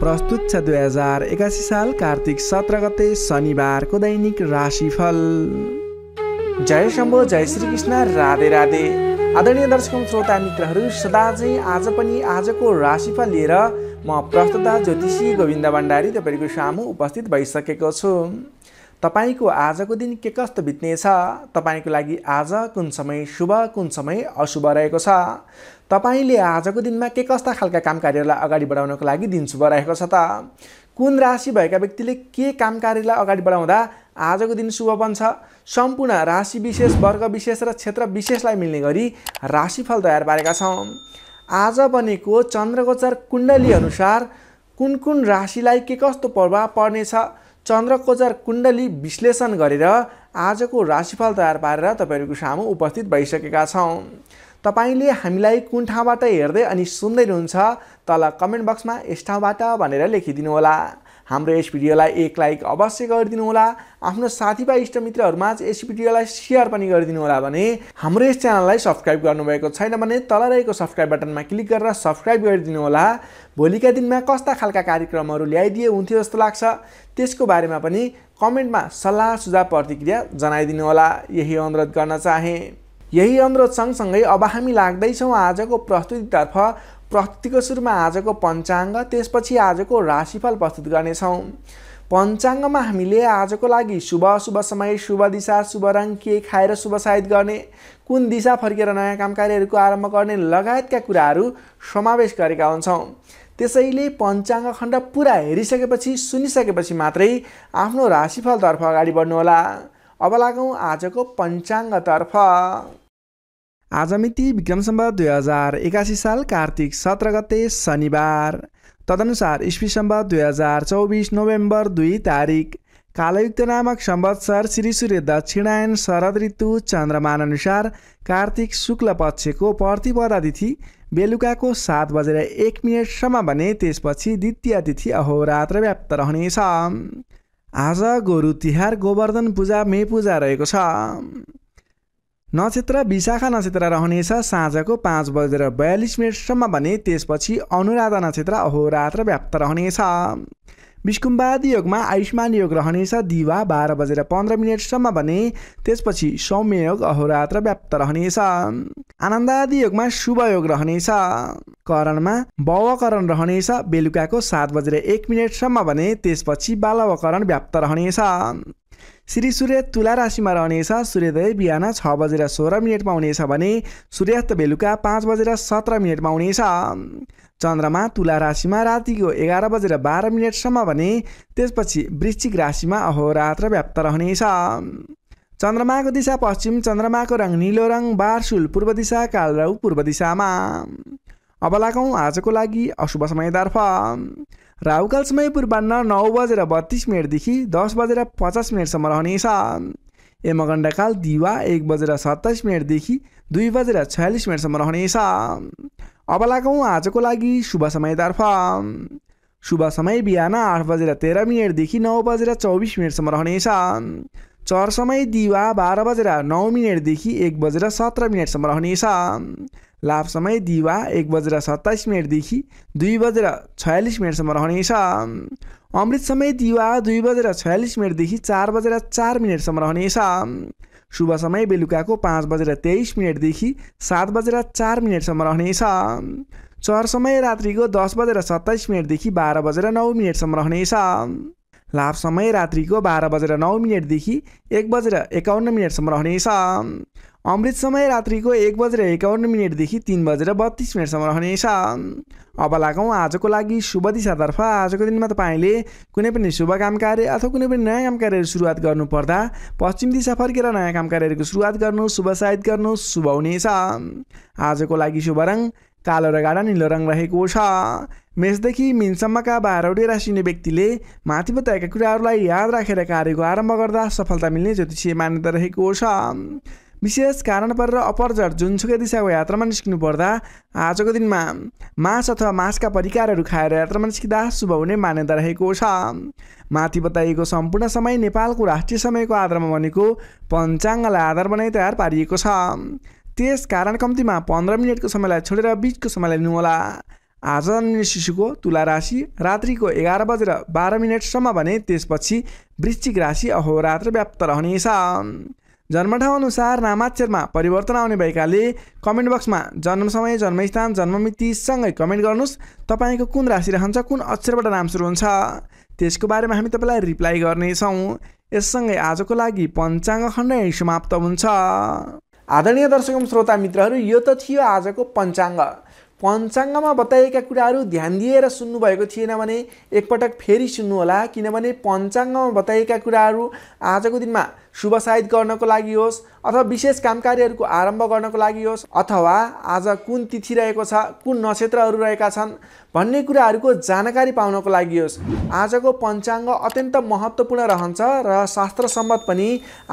प्रस्तुत छ दुई हजार एकासी साल कार्तिक सत्र गते शनिबारको दैनिक राशिफल जय शम्भ जय श्री कृष्ण राधे राधे आदरणीय दर्शक श्रोता मित्रहरू सदा चाहिँ आज पनि आजको राशिफल लिएर म प्रस्तुता ज्योतिषी गोविन्द भण्डारी तपाईँको सामु उपस्थित भइसकेको छु तपाईँको आजको दिन के कस्तो बित्नेछ तपाईँको लागि आज कुन समय शुभ कुन समय अशुभ रहेको छ तपाईँले आजको दिनमा के कस्ता खालका काम कार्यलाई अगाडि बढाउनको लागि दिन शुभ रहेको छ त कुन राशि भएका व्यक्तिले के काम कार्यलाई अगाडि बढाउँदा आजको दिन शुभ बन्छ सम्पूर्ण राशि विशेष वर्ग विशेष र क्षेत्र विशेषलाई मिल्ने गरी राशिफल तयार पारेका छौँ आज बनेको चन्द्रगोचर कुण्डली अनुसार कुन कुन राशिलाई के कस्तो प्रभाव पर्नेछ चन्द्रकोजर कुण्डली विश्लेषण गरेर आजको राशिफल तयार पारेर तपाईँहरूको सामु उपस्थित भइसकेका छौँ तपाईँले हामीलाई कुन ठाउँबाट हेर्दै अनि सुन्दै हुनुहुन्छ तल कमेन्ट बक्समा यस ठाउँबाट भनेर लेखिदिनुहोला हाम्रो यस भिडियोलाई एक लाइक अवश्य गरिदिनुहोला आफ्नो साथीभाइ इष्टमित्रहरूमा यस भिडियोलाई सेयर पनि गरिदिनु होला भने हाम्रो यस च्यानललाई सब्सक्राइब गर्नुभएको छैन भने तल रहेको सब्सक्राइब बटनमा क्लिक गरेर सब्सक्राइब गरिदिनु होला भोलिका दिनमा कस्ता खालका कार्यक्रमहरू ल्याइदिए हुन्थ्यो जस्तो लाग्छ त्यसको बारेमा पनि कमेन्टमा सल्लाह सुझाव प्रतिक्रिया जनाइदिनुहोला यही अनुरोध गर्न चाहे यही अनुरोध सँगसँगै अब हामी लाग्दैछौँ आजको प्रस्तुतितर्फ प्रतिको सुरुमा आजको पञ्चाङ्ग त्यसपछि आजको राशिफल प्रस्तुत गर्नेछौँ पञ्चाङ्गमा हामीले आजको लागि शुभ शुभ समय शुभ दिशा शुभ रङ के खाएर शुभ सायद गर्ने कुन दिशा फर्केर नयाँ काम कार्यहरूको आरम्भ गर्ने लगायतका कुराहरू समावेश गरेका हुन्छौँ त्यसैले पञ्चाङ्ग खण्ड पुरा हेरिसकेपछि सुनिसकेपछि मात्रै आफ्नो राशिफलतर्फ अगाडि बढ्नुहोला अब लागौँ आजको पञ्चाङ्गतर्फ आज मिति सम्भ दुई हजार एकासी साल कार्तिक सत्र गते शनिबार तदनुसार सम्भ दुई हजार चौबिस नोभेम्बर दुई तारिक कालयुक्त नामक सम्वत्सर श्री सूर्य दक्षिणायन शरद ऋतु चन्द्रमान अनुसार कार्तिक शुक्ल पक्षको प्रतिपदा तिथि बेलुकाको सात बजेर एक मिनटसम्म भने त्यसपछि द्वितीय तिथि अहोरात्र व्याप्त रहनेछ आज गोरु तिहार गोवर्धन पूजा मे पूजा रहेको छ नक्षत्र विशाखा नक्षत्र रहनेछ साँझको पाँच बजेर बयालिस मिनटसम्म भने त्यसपछि अनुराधा नक्षत्र अहोरात्र व्याप्त रहनेछ विष्कुम्बाद योगमा आयुष्मान योग रहनेछ दिवा बाह्र बजेर पन्ध्र मिनटसम्म भने त्यसपछि सौम्य योग अहोरात्र व्याप्त रहनेछ आनन्दादि योगमा शुभ योग रहनेछ करणमा बवकरण रहनेछ बेलुकाको सात बजेर एक मिनटसम्म भने त्यसपछि बालवकरण व्याप्त रहनेछ श्री सूर्य तुला राशिमा रहनेछ सूर्योदय बिहान छ बजेर सोह्र मिनटमा हुनेछ भने सूर्यास्त बेलुका पाँच बजेर सत्र मिनटमा हुनेछ चन्द्रमा तुला राशिमा रातिको एघार बजेर बाह्र मिनटसम्म भने त्यसपछि वृश्चिक राशिमा अहोरात्र व्याप्त रहनेछ चन्द्रमाको दिशा पश्चिम चन्द्रमाको रङ निलो रङ बारसुल पूर्व दिशा कालराउ पूर्व दिशामा अब लागौँ आजको लागि अशुभ समयतर्फ राहुकाल समय पूर्वान्न नौ बजेर बत्तिस मिनटदेखि दस बजेर पचास मिनटसम्म रहनेछ यमगण्डकाल दिवा एक बजेर सत्ताइस मिनटदेखि दुई बजेर छयालिस मिनटसम्म रहनेछ अब लागौँ आजको लागि शुभ समयतर्फ शुभ समय बिहान आठ बजेर तेह्र मिनटदेखि नौ बजेर चौबिस मिनटसम्म रहनेछ चर समय दिवा बाह्र बजेर नौ मिनटदेखि एक बजेर सत्र मिनटसम्म रहनेछ लाभ समय दिवा एक बजेर सत्ताइस मिनटदेखि दुई बजेर छयालिस मिनटसम्म रहनेछ अमृत समय दिवा दुई बजेर छयालिस मिनटदेखि चार बजेर चार मिनटसम्म रहनेछ शुभ समय बेलुकाको पाँच बजेर तेइस मिनटदेखि सात बजेर चार मिनटसम्म रहनेछ चहर समय रात्रिको दस बजेर सत्ताइस मिनटदेखि बाह्र बजेर नौ मिनटसम्म रहनेछ लाभ समय रात्रिको बाह्र बजेर नौ मिनटदेखि एक बजेर एकाउन्न मिनटसम्म रहनेछ अमृत समय रात्रिको एक बजेर एकाउन्न मिनटदेखि तिन बजेर बत्तिस मिनटसम्म रहनेछ अब लागौँ आजको लागि शुभ दिशातर्फ आजको दिनमा तपाईँले कुनै पनि शुभ काम कार्य अथवा कुनै पनि नयाँ काम कार्यहरू सुरुवात गर्नुपर्दा पश्चिम दिशा फर्केर नयाँ काम कार्यहरूको सुरुवात गर्नु शुभ सायद गर्नु शुभ हुनेछ आजको लागि शुभ रङ कालो र गाडा निलो रङ रहेको छ मेषदेखि मिनसम्मका बाह्रवटै राशि हुने व्यक्तिले माथि बताएका कुराहरूलाई याद राखेर कार्यको आरम्भ गर्दा सफलता मिल्ने ज्योतिषीय मान्यता रहेको छ विशेष कारण परेर अपरझट जुनसुकै दिशाको यात्रामा निस्किनु पर्दा आजको दिनमा मास अथवा मासका परिकारहरू खाएर यात्रामा निस्किँदा शुभ हुने मान्यता रहेको छ माथि बताइएको सम्पूर्ण समय नेपालको राष्ट्रिय समयको आधारमा भनेको पञ्चाङ्गलाई आधार बनाइ तयार पारिएको छ त्यस कारण कम्तीमा पन्ध्र मिनटको समयलाई छोडेर बिचको समयलाई लिनुहोला आज जन्मिने शिशुको तुला राशि रात्रिको एघार बजेर बाह्र मिनटसम्म भने त्यसपछि वृश्चिक राशि अहोरात्र व्याप्त रहनेछ जन्मठाउँ अनुसार नामाक्षरमा परिवर्तन आउने भएकाले कमेन्ट बक्समा जन्म समय जन्मस्थान जन्ममितिसँगै कमेन्ट गर्नुहोस् तपाईँको कुन राशि रहन्छ कुन अक्षरबाट नाम सुरु हुन्छ त्यसको बारेमा हामी तपाईँलाई रिप्लाई गर्नेछौँ यससँगै आजको लागि पञ्चाङ्ग खण्ड समाप्त हुन्छ आदरणीय दर्शक श्रोता मित्रहरू यो त थियो आजको पञ्चाङ्ग पञ्चाङ्गमा बताइएका कुराहरू ध्यान दिएर सुन्नुभएको थिएन भने एकपटक फेरि सुन्नुहोला किनभने पञ्चाङ्गमा बताइएका कुराहरू आजको दिनमा शुभ सायद गर्नको लागि होस् अथवा विशेष काम कार्यहरूको आरम्भ गर्नको लागि होस् अथवा आज कुन तिथि रहेको छ कुन नक्षत्रहरू रहेका छन् भन्ने कुराहरूको जानकारी पाउनको लागि होस् आजको पञ्चाङ्ग अत्यन्त महत्त्वपूर्ण रहन्छ र शास्त्र सम्मत पनि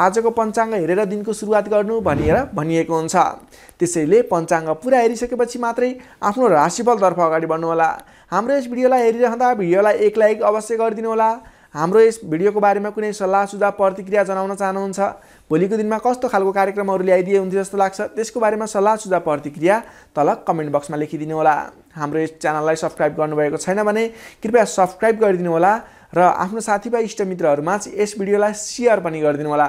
आजको पञ्चाङ्ग हेरेर दिनको सुरुवात गर्नु भनेर भनिएको हुन्छ त्यसैले पञ्चाङ्ग पुरा हेरिसकेपछि मात्रै आफ्नो राशिफलतर्फ अगाडि बढ्नुहोला हाम्रो यस भिडियोलाई हेरिरहँदा भिडियोलाई एक लाइक अवश्य गरिदिनुहोला हाम्रो यस भिडियोको बारेमा कुनै सल्लाह सुझाव प्रतिक्रिया जनाउन चाहनुहुन्छ भोलिको दिनमा कस्तो खालको कार्यक्रमहरू ल्याइदिए हुन्थ्यो जस्तो लाग्छ त्यसको बारेमा सल्लाह सुझाव प्रतिक्रिया तल कमेन्ट बक्समा लेखिदिनु होला हाम्रो यस च्यानललाई सब्सक्राइब गर्नुभएको छैन भने कृपया सब्सक्राइब गरिदिनु होला र आफ्नो साथीभाइ इष्टमित्रहरूमा चाहिँ यस भिडियोलाई सेयर पनि गरिदिनु होला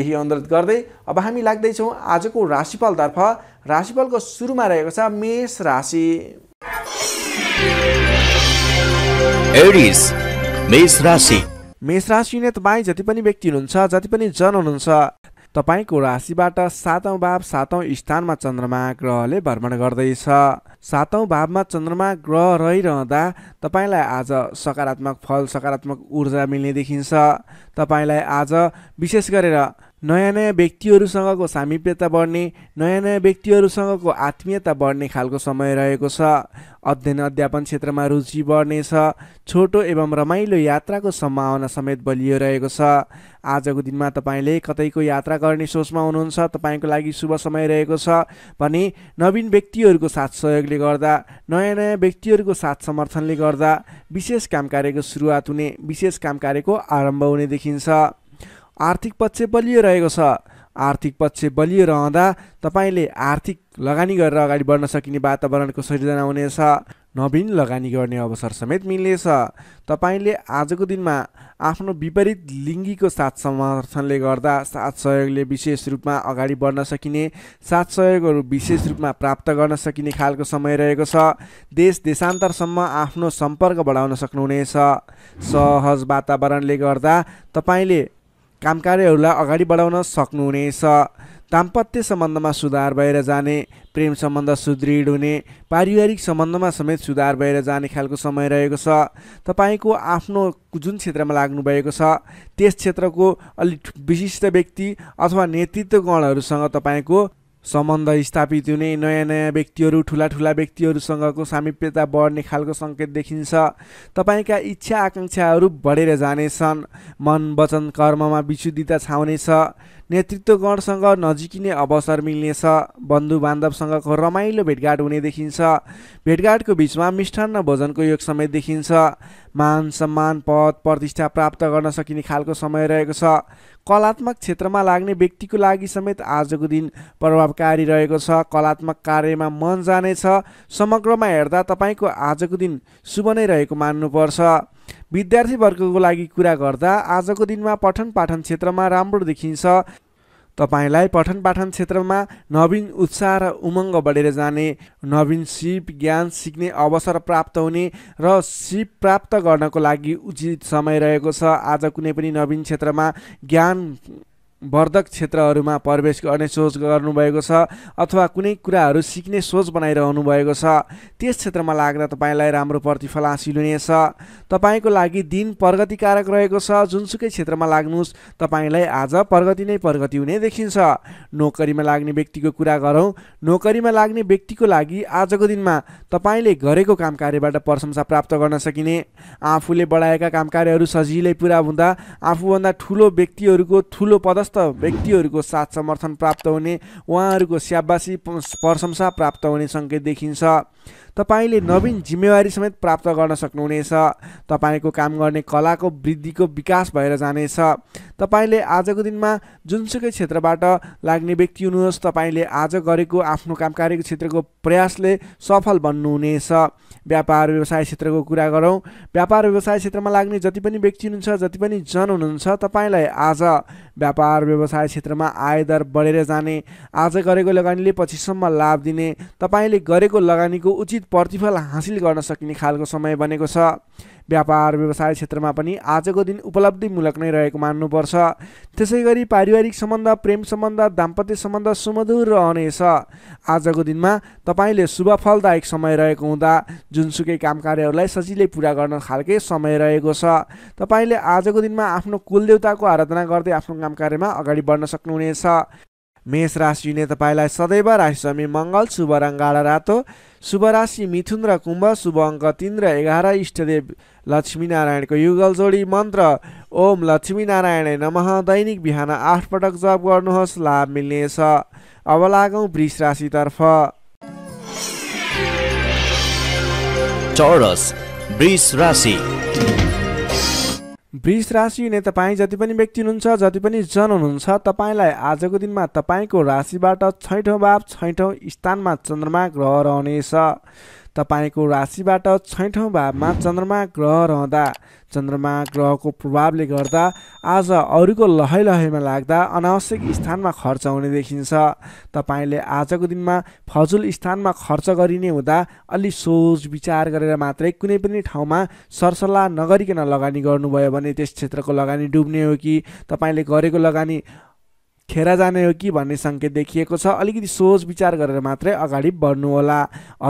यही अनुरोध गर्दै अब हामी लाग्दैछौँ आजको राशिफलतर्फ राशिफलको सुरुमा रहेको छ मेष राशि मेष राशि मेष राशिले तपाईँ जति पनि व्यक्ति हुनुहुन्छ जति पनि जन हुनुहुन्छ तपाईँको राशिबाट सातौँ भाव सातौँ स्थानमा चन्द्रमा ग्रहले भ्रमण गर्दैछ सातौँ भावमा चन्द्रमा ग्रह रहिरहँदा तपाईँलाई आज सकारात्मक फल सकारात्मक ऊर्जा मिल्ने देखिन्छ तपाईँलाई आज विशेष गरेर नयाँ नयाँ व्यक्तिहरूसँगको सामिप्यता बढ्ने नयाँ नयाँ व्यक्तिहरूसँगको आत्मीयता बढ्ने खालको समय रहेको छ अध्ययन अध्यापन क्षेत्रमा रुचि बढ्नेछ छोटो एवं रमाइलो यात्राको सम्भावना समेत बलियो रहेको छ आजको दिनमा तपाईँले कतैको यात्रा गर्ने सोचमा हुनुहुन्छ तपाईँको लागि शुभ समय रहेको छ भने नवीन व्यक्तिहरूको साथ सहयोगले गर्दा नयाँ नयाँ व्यक्तिहरूको साथ समर्थनले गर्दा विशेष काम कार्यको सुरुवात हुने विशेष काम कार्यको आरम्भ हुने देखिन्छ आर्थिक पक्ष बलियो रहेको छ आर्थिक पक्ष बलियो रहँदा तपाईँले आर्थिक लगानी गरेर अगाडि बढ्न सकिने वातावरणको सृजना हुनेछ नवीन लगानी गर्ने अवसर समेत मिल्नेछ तपाईँले आजको दिनमा आफ्नो विपरीत लिङ्गीको साथ समर्थनले गर्दा साथ सहयोगले विशेष रूपमा अगाडि बढ्न सकिने साथ सहयोगहरू विशेष रूपमा प्राप्त गर्न सकिने खालको समय रहेको छ देश देशान्तरसम्म आफ्नो सम्पर्क बढाउन सक्नुहुनेछ सहज वातावरणले गर्दा तपाईँले कार्यहरूलाई अगाडि बढाउन सक्नुहुनेछ दाम्पत्य सम्बन्धमा सुधार भएर जाने प्रेम सम्बन्ध सुदृढ हुने पारिवारिक सम्बन्धमा समेत सुधार भएर जाने खालको समय रहेको छ तपाईँको आफ्नो जुन क्षेत्रमा लाग्नुभएको छ त्यस क्षेत्रको अलिक विशिष्ट व्यक्ति अथवा नेतृत्व गणहरूसँग तपाईँको सम्बन्ध स्थापित हुने नयाँ नयाँ व्यक्तिहरू ठुला ठुला व्यक्तिहरूसँगको सामिप्यता बढ्ने खालको सङ्केत देखिन्छ तपाईँका इच्छा आकाङ्क्षाहरू बढेर जानेछन् मन वचन कर्ममा विशुद्धिता छाउनेछ नेतृत्वगणसँग नजिकिने अवसर मिल्नेछ बन्धु बान्धवसँगको रमाइलो भेटघाट हुने देखिन्छ भेटघाटको बिचमा मिष्ठान्न भोजनको योग समय देखिन्छ मान सम्मान पद प्रतिष्ठा प्राप्त गर्न सकिने खालको समय रहेको छ कलात्मक क्षेत्रमा लाग्ने व्यक्तिको लागि समेत आजको दिन प्रभावकारी रहेको छ कलात्मक कार्यमा मन जानेछ समग्रमा हेर्दा तपाईँको आजको दिन शुभ नै रहेको मान्नुपर्छ विद्यार्थीवर्गको लागि कुरा गर्दा आजको दिनमा पठन पाठन क्षेत्रमा राम्रो देखिन्छ तपाईँलाई पठन पाठन क्षेत्रमा नवीन उत्साह र उमङ्ग बढेर जाने नवीन सिप ज्ञान सिक्ने अवसर प्राप्त हुने र सिप प्राप्त गर्नको लागि उचित समय रहेको छ आज कुनै पनि नवीन क्षेत्रमा ज्ञान वर्धक क्षेत्रहरूमा प्रवेश गर्ने सोच गर्नुभएको छ अथवा कुनै कुराहरू सिक्ने सोच बनाइरहनु भएको छ त्यस क्षेत्रमा लाग्दा तपाईँलाई राम्रो प्रतिफल हासिल हुनेछ तपाईँको लागि दिन प्रगतिकारक रहेको छ जुनसुकै क्षेत्रमा लाग्नुहोस् तपाईँलाई आज प्रगति नै प्रगति हुने देखिन्छ नोकरीमा लाग्ने व्यक्तिको कुरा गरौँ नोकरीमा लाग्ने व्यक्तिको लागि आजको दिनमा तपाईँले गरेको काम कार्यबाट प्रशंसा प्राप्त गर्न सकिने आफूले बढाएका काम कार्यहरू सजिलै पुरा हुँदा आफूभन्दा ठुलो व्यक्तिहरूको ठुलो पदस्थ जस्ता व्यक्तिहरूको साथ समर्थन प्राप्त हुने उहाँहरूको स्याबासी प्रशंसा प्राप्त हुने सङ्केत देखिन्छ तपाईँले नवीन जिम्मेवारी समेत प्राप्त गर्न सक्नुहुनेछ तपाईँको काम गर्ने कलाको वृद्धिको विकास भएर जानेछ तपाईँले आजको दिनमा जुनसुकै क्षेत्रबाट लाग्ने व्यक्ति हुनुहोस् तपाईँले आज गरेको आफ्नो काम कार्यको क्षेत्रको प्रयासले सफल बन्नुहुनेछ व्यापार व्यवसाय क्षेत्रको कुरा गरौँ व्यापार व्यवसाय क्षेत्रमा लाग्ने जति पनि व्यक्ति हुनुहुन्छ जति पनि जन हुनुहुन्छ तपाईँलाई आज व्यापार व्यवसाय क्षेत्रमा आय बढेर जाने आज गरेको लगानीले पछिसम्म लाभ दिने तपाईँले गरेको लगानीको उचित प्रतिफल हासिल गर्न सकिने खालको समय बनेको छ व्यापार व्यवसाय क्षेत्रमा पनि आजको दिन उपलब्धिमूलक नै रहेको मान्नुपर्छ त्यसै गरी पारिवारिक सम्बन्ध प्रेम सम्बन्ध दाम्पत्य सम्बन्ध सुमधुर रहनेछ आजको दिनमा तपाईँले शुभ फलदायक समय रहेको हुँदा जुनसुकै काम कार्यहरूलाई सजिलै पुरा गर्न खालकै समय रहेको छ तपाईँले आजको दिनमा आफ्नो कुलदेवताको आराधना गर्दै आफ्नो काम कार्यमा अगाडि बढ्न सक्नुहुनेछ मेष राशिले तपाईँलाई सदैव राशि समय मङ्गल शुभ रङ गाडा रातो शुभ राशि मिथुन र कुम्भ शुभ अङ्क तिन र एघार इष्टदेव लक्ष्मीनारायणको युगल जोडी मन्त्र ओम लक्ष्मीनारायण नम दैनिक बिहान आठ पटक जप गर्नुहोस् लाभ मिल्नेछ अब लागौँ वृष राशितर्फ चौरस वृष राशि वृष राशि हुने तपाईँ जति पनि व्यक्ति हुनुहुन्छ जति पनि जन हुनुहुन्छ तपाईँलाई आजको दिनमा तपाईँको राशिबाट छैठौँ भाव छैठौँ स्थानमा चन्द्रमा ग्रह रहनेछ तपाईँको राशिबाट छैठौँ भावमा चन्द्रमा ग्रह रहँदा चन्द्रमा ग्रहको प्रभावले गर्दा आज अरूको लहै लहैमा लाग्दा अनावश्यक स्थानमा खर्च हुने देखिन्छ तपाईँले आजको दिनमा फजुल स्थानमा खर्च गरिने हुँदा अलि सोच विचार गरेर मात्रै कुनै पनि ठाउँमा सरसल्लाह नगरिकन लगानी गर्नुभयो भने त्यस क्षेत्रको लगानी डुब्ने हो कि तपाईँले गरेको लगानी खेर जाने हो कि भन्ने सङ्केत देखिएको छ अलिकति सोच विचार गरेर मात्रै अगाडि बढ्नुहोला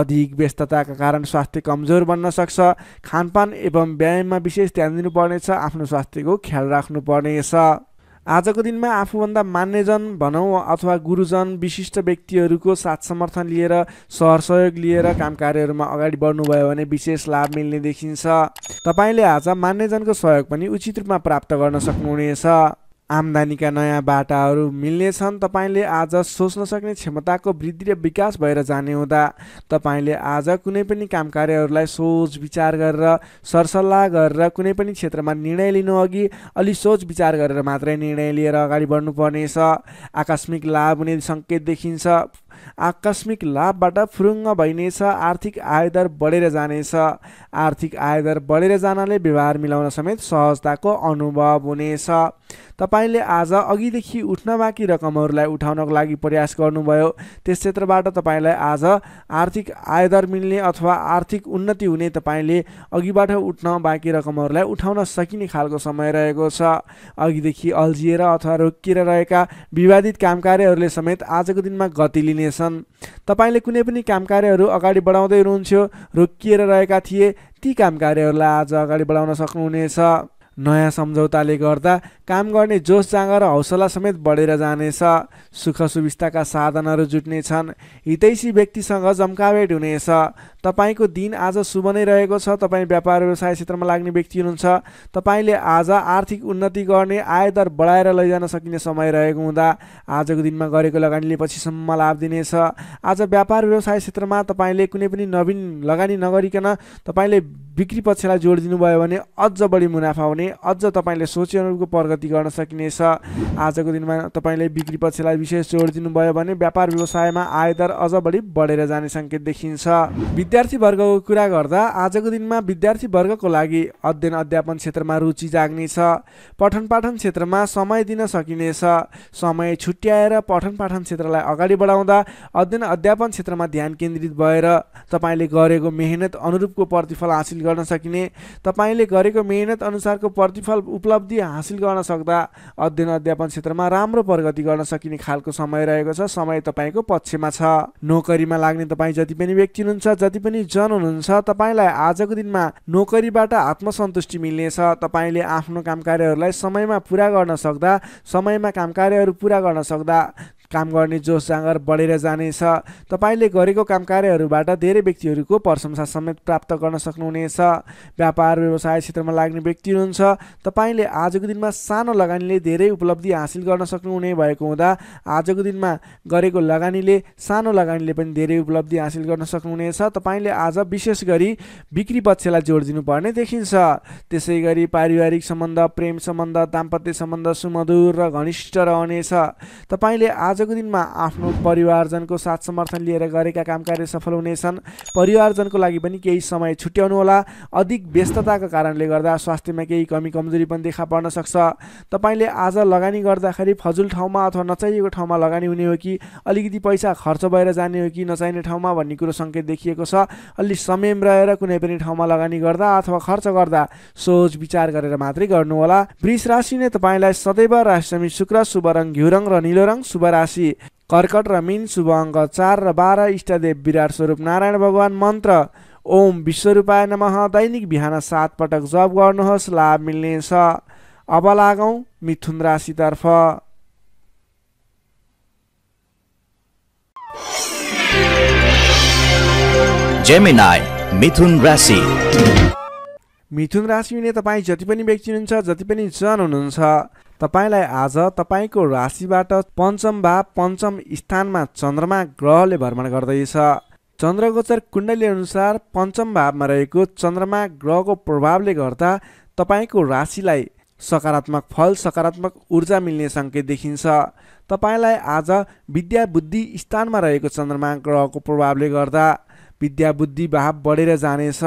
अधिक व्यस्तताका कारण स्वास्थ्य कमजोर बन्न सक्छ खानपान एवं व्यायाममा विशेष ध्यान दिनुपर्नेछ आफ्नो स्वास्थ्यको ख्याल राख्नुपर्नेछ आजको दिनमा आफूभन्दा मान्यजन भनौँ अथवा गुरुजन विशिष्ट व्यक्तिहरूको साथ समर्थन लिएर सहयोग लिएर काम कार्यहरूमा अगाडि बढ्नुभयो भने विशेष लाभ मिल्ने देखिन्छ तपाईँले आज मान्यजनको सहयोग पनि उचित रूपमा प्राप्त गर्न सक्नुहुनेछ आम्दानीका नयाँ बाटाहरू मिल्नेछन् तपाईँले आज सोच्न सक्ने क्षमताको वृद्धि र विकास भएर जाने हुँदा तपाईँले आज कुनै पनि काम कार्यहरूलाई सोच विचार गरेर सरसल्लाह गरेर कुनै पनि क्षेत्रमा निर्णय लिनु अघि अलि सोच विचार गरेर मात्रै निर्णय लिएर अगाडि बढ्नुपर्नेछ आकस्मिक लाभ हुने सङ्केत देखिन्छ आकस्मिक लाभबाट फुरुङ्ग भइनेछ आर्थिक आयदर बढेर जानेछ आर्थिक आयदर बढेर जानले व्यवहार मिलाउन समेत सहजताको अनुभव हुनेछ तपाईँले आज अघिदेखि उठ्न बाँकी रकमहरूलाई उठाउनको लागि प्रयास गर्नुभयो त्यस क्षेत्रबाट तपाईँलाई आज आर्थिक आयदर मिल्ने अथवा आर्थिक उन्नति हुने तपाईँले अघिबाट उठ्न बाँकी रकमहरूलाई उठाउन सकिने खालको समय रहेको छ अघिदेखि अल्झिएर अथवा रोकिएर रहेका विवादित काम कार्यहरूले समेत आजको दिनमा गति लिनेछन् तपाईँले कुनै पनि काम कार्यहरू अगाडि बढाउँदै हुनुहुन्थ्यो रोकिएर रहेका थिए ती काम कार्यहरूलाई आज अगाडि बढाउन सक्नुहुनेछ नयाँ सम्झौताले गर्दा काम गर्ने जोस जाँगर हौसला समेत बढेर जानेछ सुख सुविस्ताका साधनहरू जुट्नेछन् हितैसी व्यक्तिसँग जम्काभेट हुनेछ तपाईँको दिन आज शुभ नै रहेको छ तपाईँ व्यापार व्यवसाय क्षेत्रमा लाग्ने व्यक्ति हुनुहुन्छ तपाईँले आज आर्थिक उन्नति गर्ने आयदर बढाएर लैजान सकिने समय रहेको हुँदा आजको दिनमा गरेको लगानीले पछिसम्म लाभ दिनेछ आज व्यापार व्यवसाय क्षेत्रमा तपाईँले कुनै पनि नवीन लगानी नगरिकन तपाईँले बिक्री पक्षलाई जोड दिनुभयो भने अझ बढी मुनाफा हुने अझ तपाईँले अनुरूपको प्रगति गर्न सकिनेछ आजको दिनमा तपाईँले बिक्री पक्षलाई विशेष जोड दिनुभयो भने व्यापार व्यवसायमा आयदर अझ बढी बढेर जाने सङ्केत देखिन्छ विद्यार्थीवर्गको कुरा गर्दा आजको दिनमा विद्यार्थीवर्गको लागि अध्ययन अध्यापन क्षेत्रमा रुचि जाग्नेछ पठन पाठन क्षेत्रमा समय दिन सकिनेछ समय छुट्याएर पठन पाठन क्षेत्रलाई अगाडि बढाउँदा अध्ययन अध्यापन क्षेत्रमा ध्यान केन्द्रित भएर तपाईँले गरेको मेहनत अनुरूपको प्रतिफल हासिल गर्न सकिने तपाईँले गरेको मेहनत अनुसारको प्रतिफल उपलब्धि हासिल गर्न सक्दा अध्ययन अध्यापन क्षेत्रमा राम्रो प्रगति गर्न सकिने खालको समय रहेको छ समय तपाईँको पक्षमा छ नोकरीमा लाग्ने तपाईँ जति पनि व्यक्ति हुनुहुन्छ जति पनि जन हुनुहुन्छ तपाईँलाई आजको दिनमा नोकरीबाट आत्मसन्तुष्टि मिल्नेछ तपाईँले आफ्नो काम कार्यहरूलाई समयमा पुरा गर्न सक्दा समयमा काम कार्यहरू पुरा गर्न सक्दा काम गर्ने जोस जाँगर बढेर जानेछ तपाईँले गरेको काम कार्यहरूबाट धेरै व्यक्तिहरूको प्रशंसा समेत प्राप्त गर्न सक्नुहुनेछ व्यापार व्यवसाय क्षेत्रमा लाग्ने व्यक्ति हुनुहुन्छ तपाईँले आजको दिनमा सानो लगानीले धेरै उपलब्धि हासिल गर्न सक्नुहुने भएको हुँदा आजको दिनमा गरेको लगानीले सानो लगानीले पनि धेरै उपलब्धि हासिल गर्न सक्नुहुनेछ तपाईँले आज विशेष गरी बिक्री पक्षलाई जोड दिनुपर्ने देखिन्छ त्यसै गरी पारिवारिक सम्बन्ध प्रेम सम्बन्ध दाम्पत्य सम्बन्ध सुमधुर र घनिष्ठ रहनेछ तपाईँले आज आजको दिनमा आफ्नो परिवारजनको साथ समर्थन लिएर गरेका काम कार्य सफल हुनेछन् परिवारजनको लागि पनि केही समय छुट्याउनुहोला अधिक व्यस्तताको कारणले गर्दा स्वास्थ्यमा केही कमी कमजोरी पनि देखा पर्न सक्छ तपाईँले आज लगानी गर्दाखेरि फजुल ठाउँमा अथवा नचाहिएको ठाउँमा लगानी हुने हो कि अलिकति पैसा खर्च भएर जाने हो कि नचाहिने ठाउँमा भन्ने कुरो सङ्केत देखिएको छ अलि संयम रहेर कुनै पनि ठाउँमा लगानी गर्दा अथवा खर्च गर्दा सोच विचार गरेर मात्रै गर्नुहोला वृष राशि नै तपाईँलाई सदैव राशिमी शुक्र शुभ रङ घिउ रङ र निलो रङ शुभ राशि कर्कट र मिन शुभ अङ्क चार र बाह्र इष्टदेव विराट स्वरूप नारायण भगवान मन्त्र ओम विश्वरूपाय नमः दैनिक बिहान सात पटक जप गर्नुहोस् लाभ मिल्नेछ अब लागौँ मिथुन राशितर्फ जेमिनाई मिथुन राशि मिथुन राशि हुने तपाईँ जति पनि व्यक्ति हुनुहुन्छ जति पनि जन हुनुहुन्छ तपाईँलाई आज तपाईँको राशिबाट पञ्चम वा पञ्चम स्थानमा चन्द्रमा ग्रहले भ्रमण गर्दैछ चन्द्रगोचर कुण्डली अनुसार पञ्चम भावमा रहेको चन्द्रमा ग्रहको प्रभावले गर्दा तपाईँको राशिलाई सकारात्मक फल सकारात्मक ऊर्जा मिल्ने सङ्केत देखिन्छ तपाईँलाई आज विद्या बुद्धि स्थानमा रहेको चन्द्रमा ग्रहको प्रभावले गर्दा विद्या बुद्धि भाव बढेर जानेछ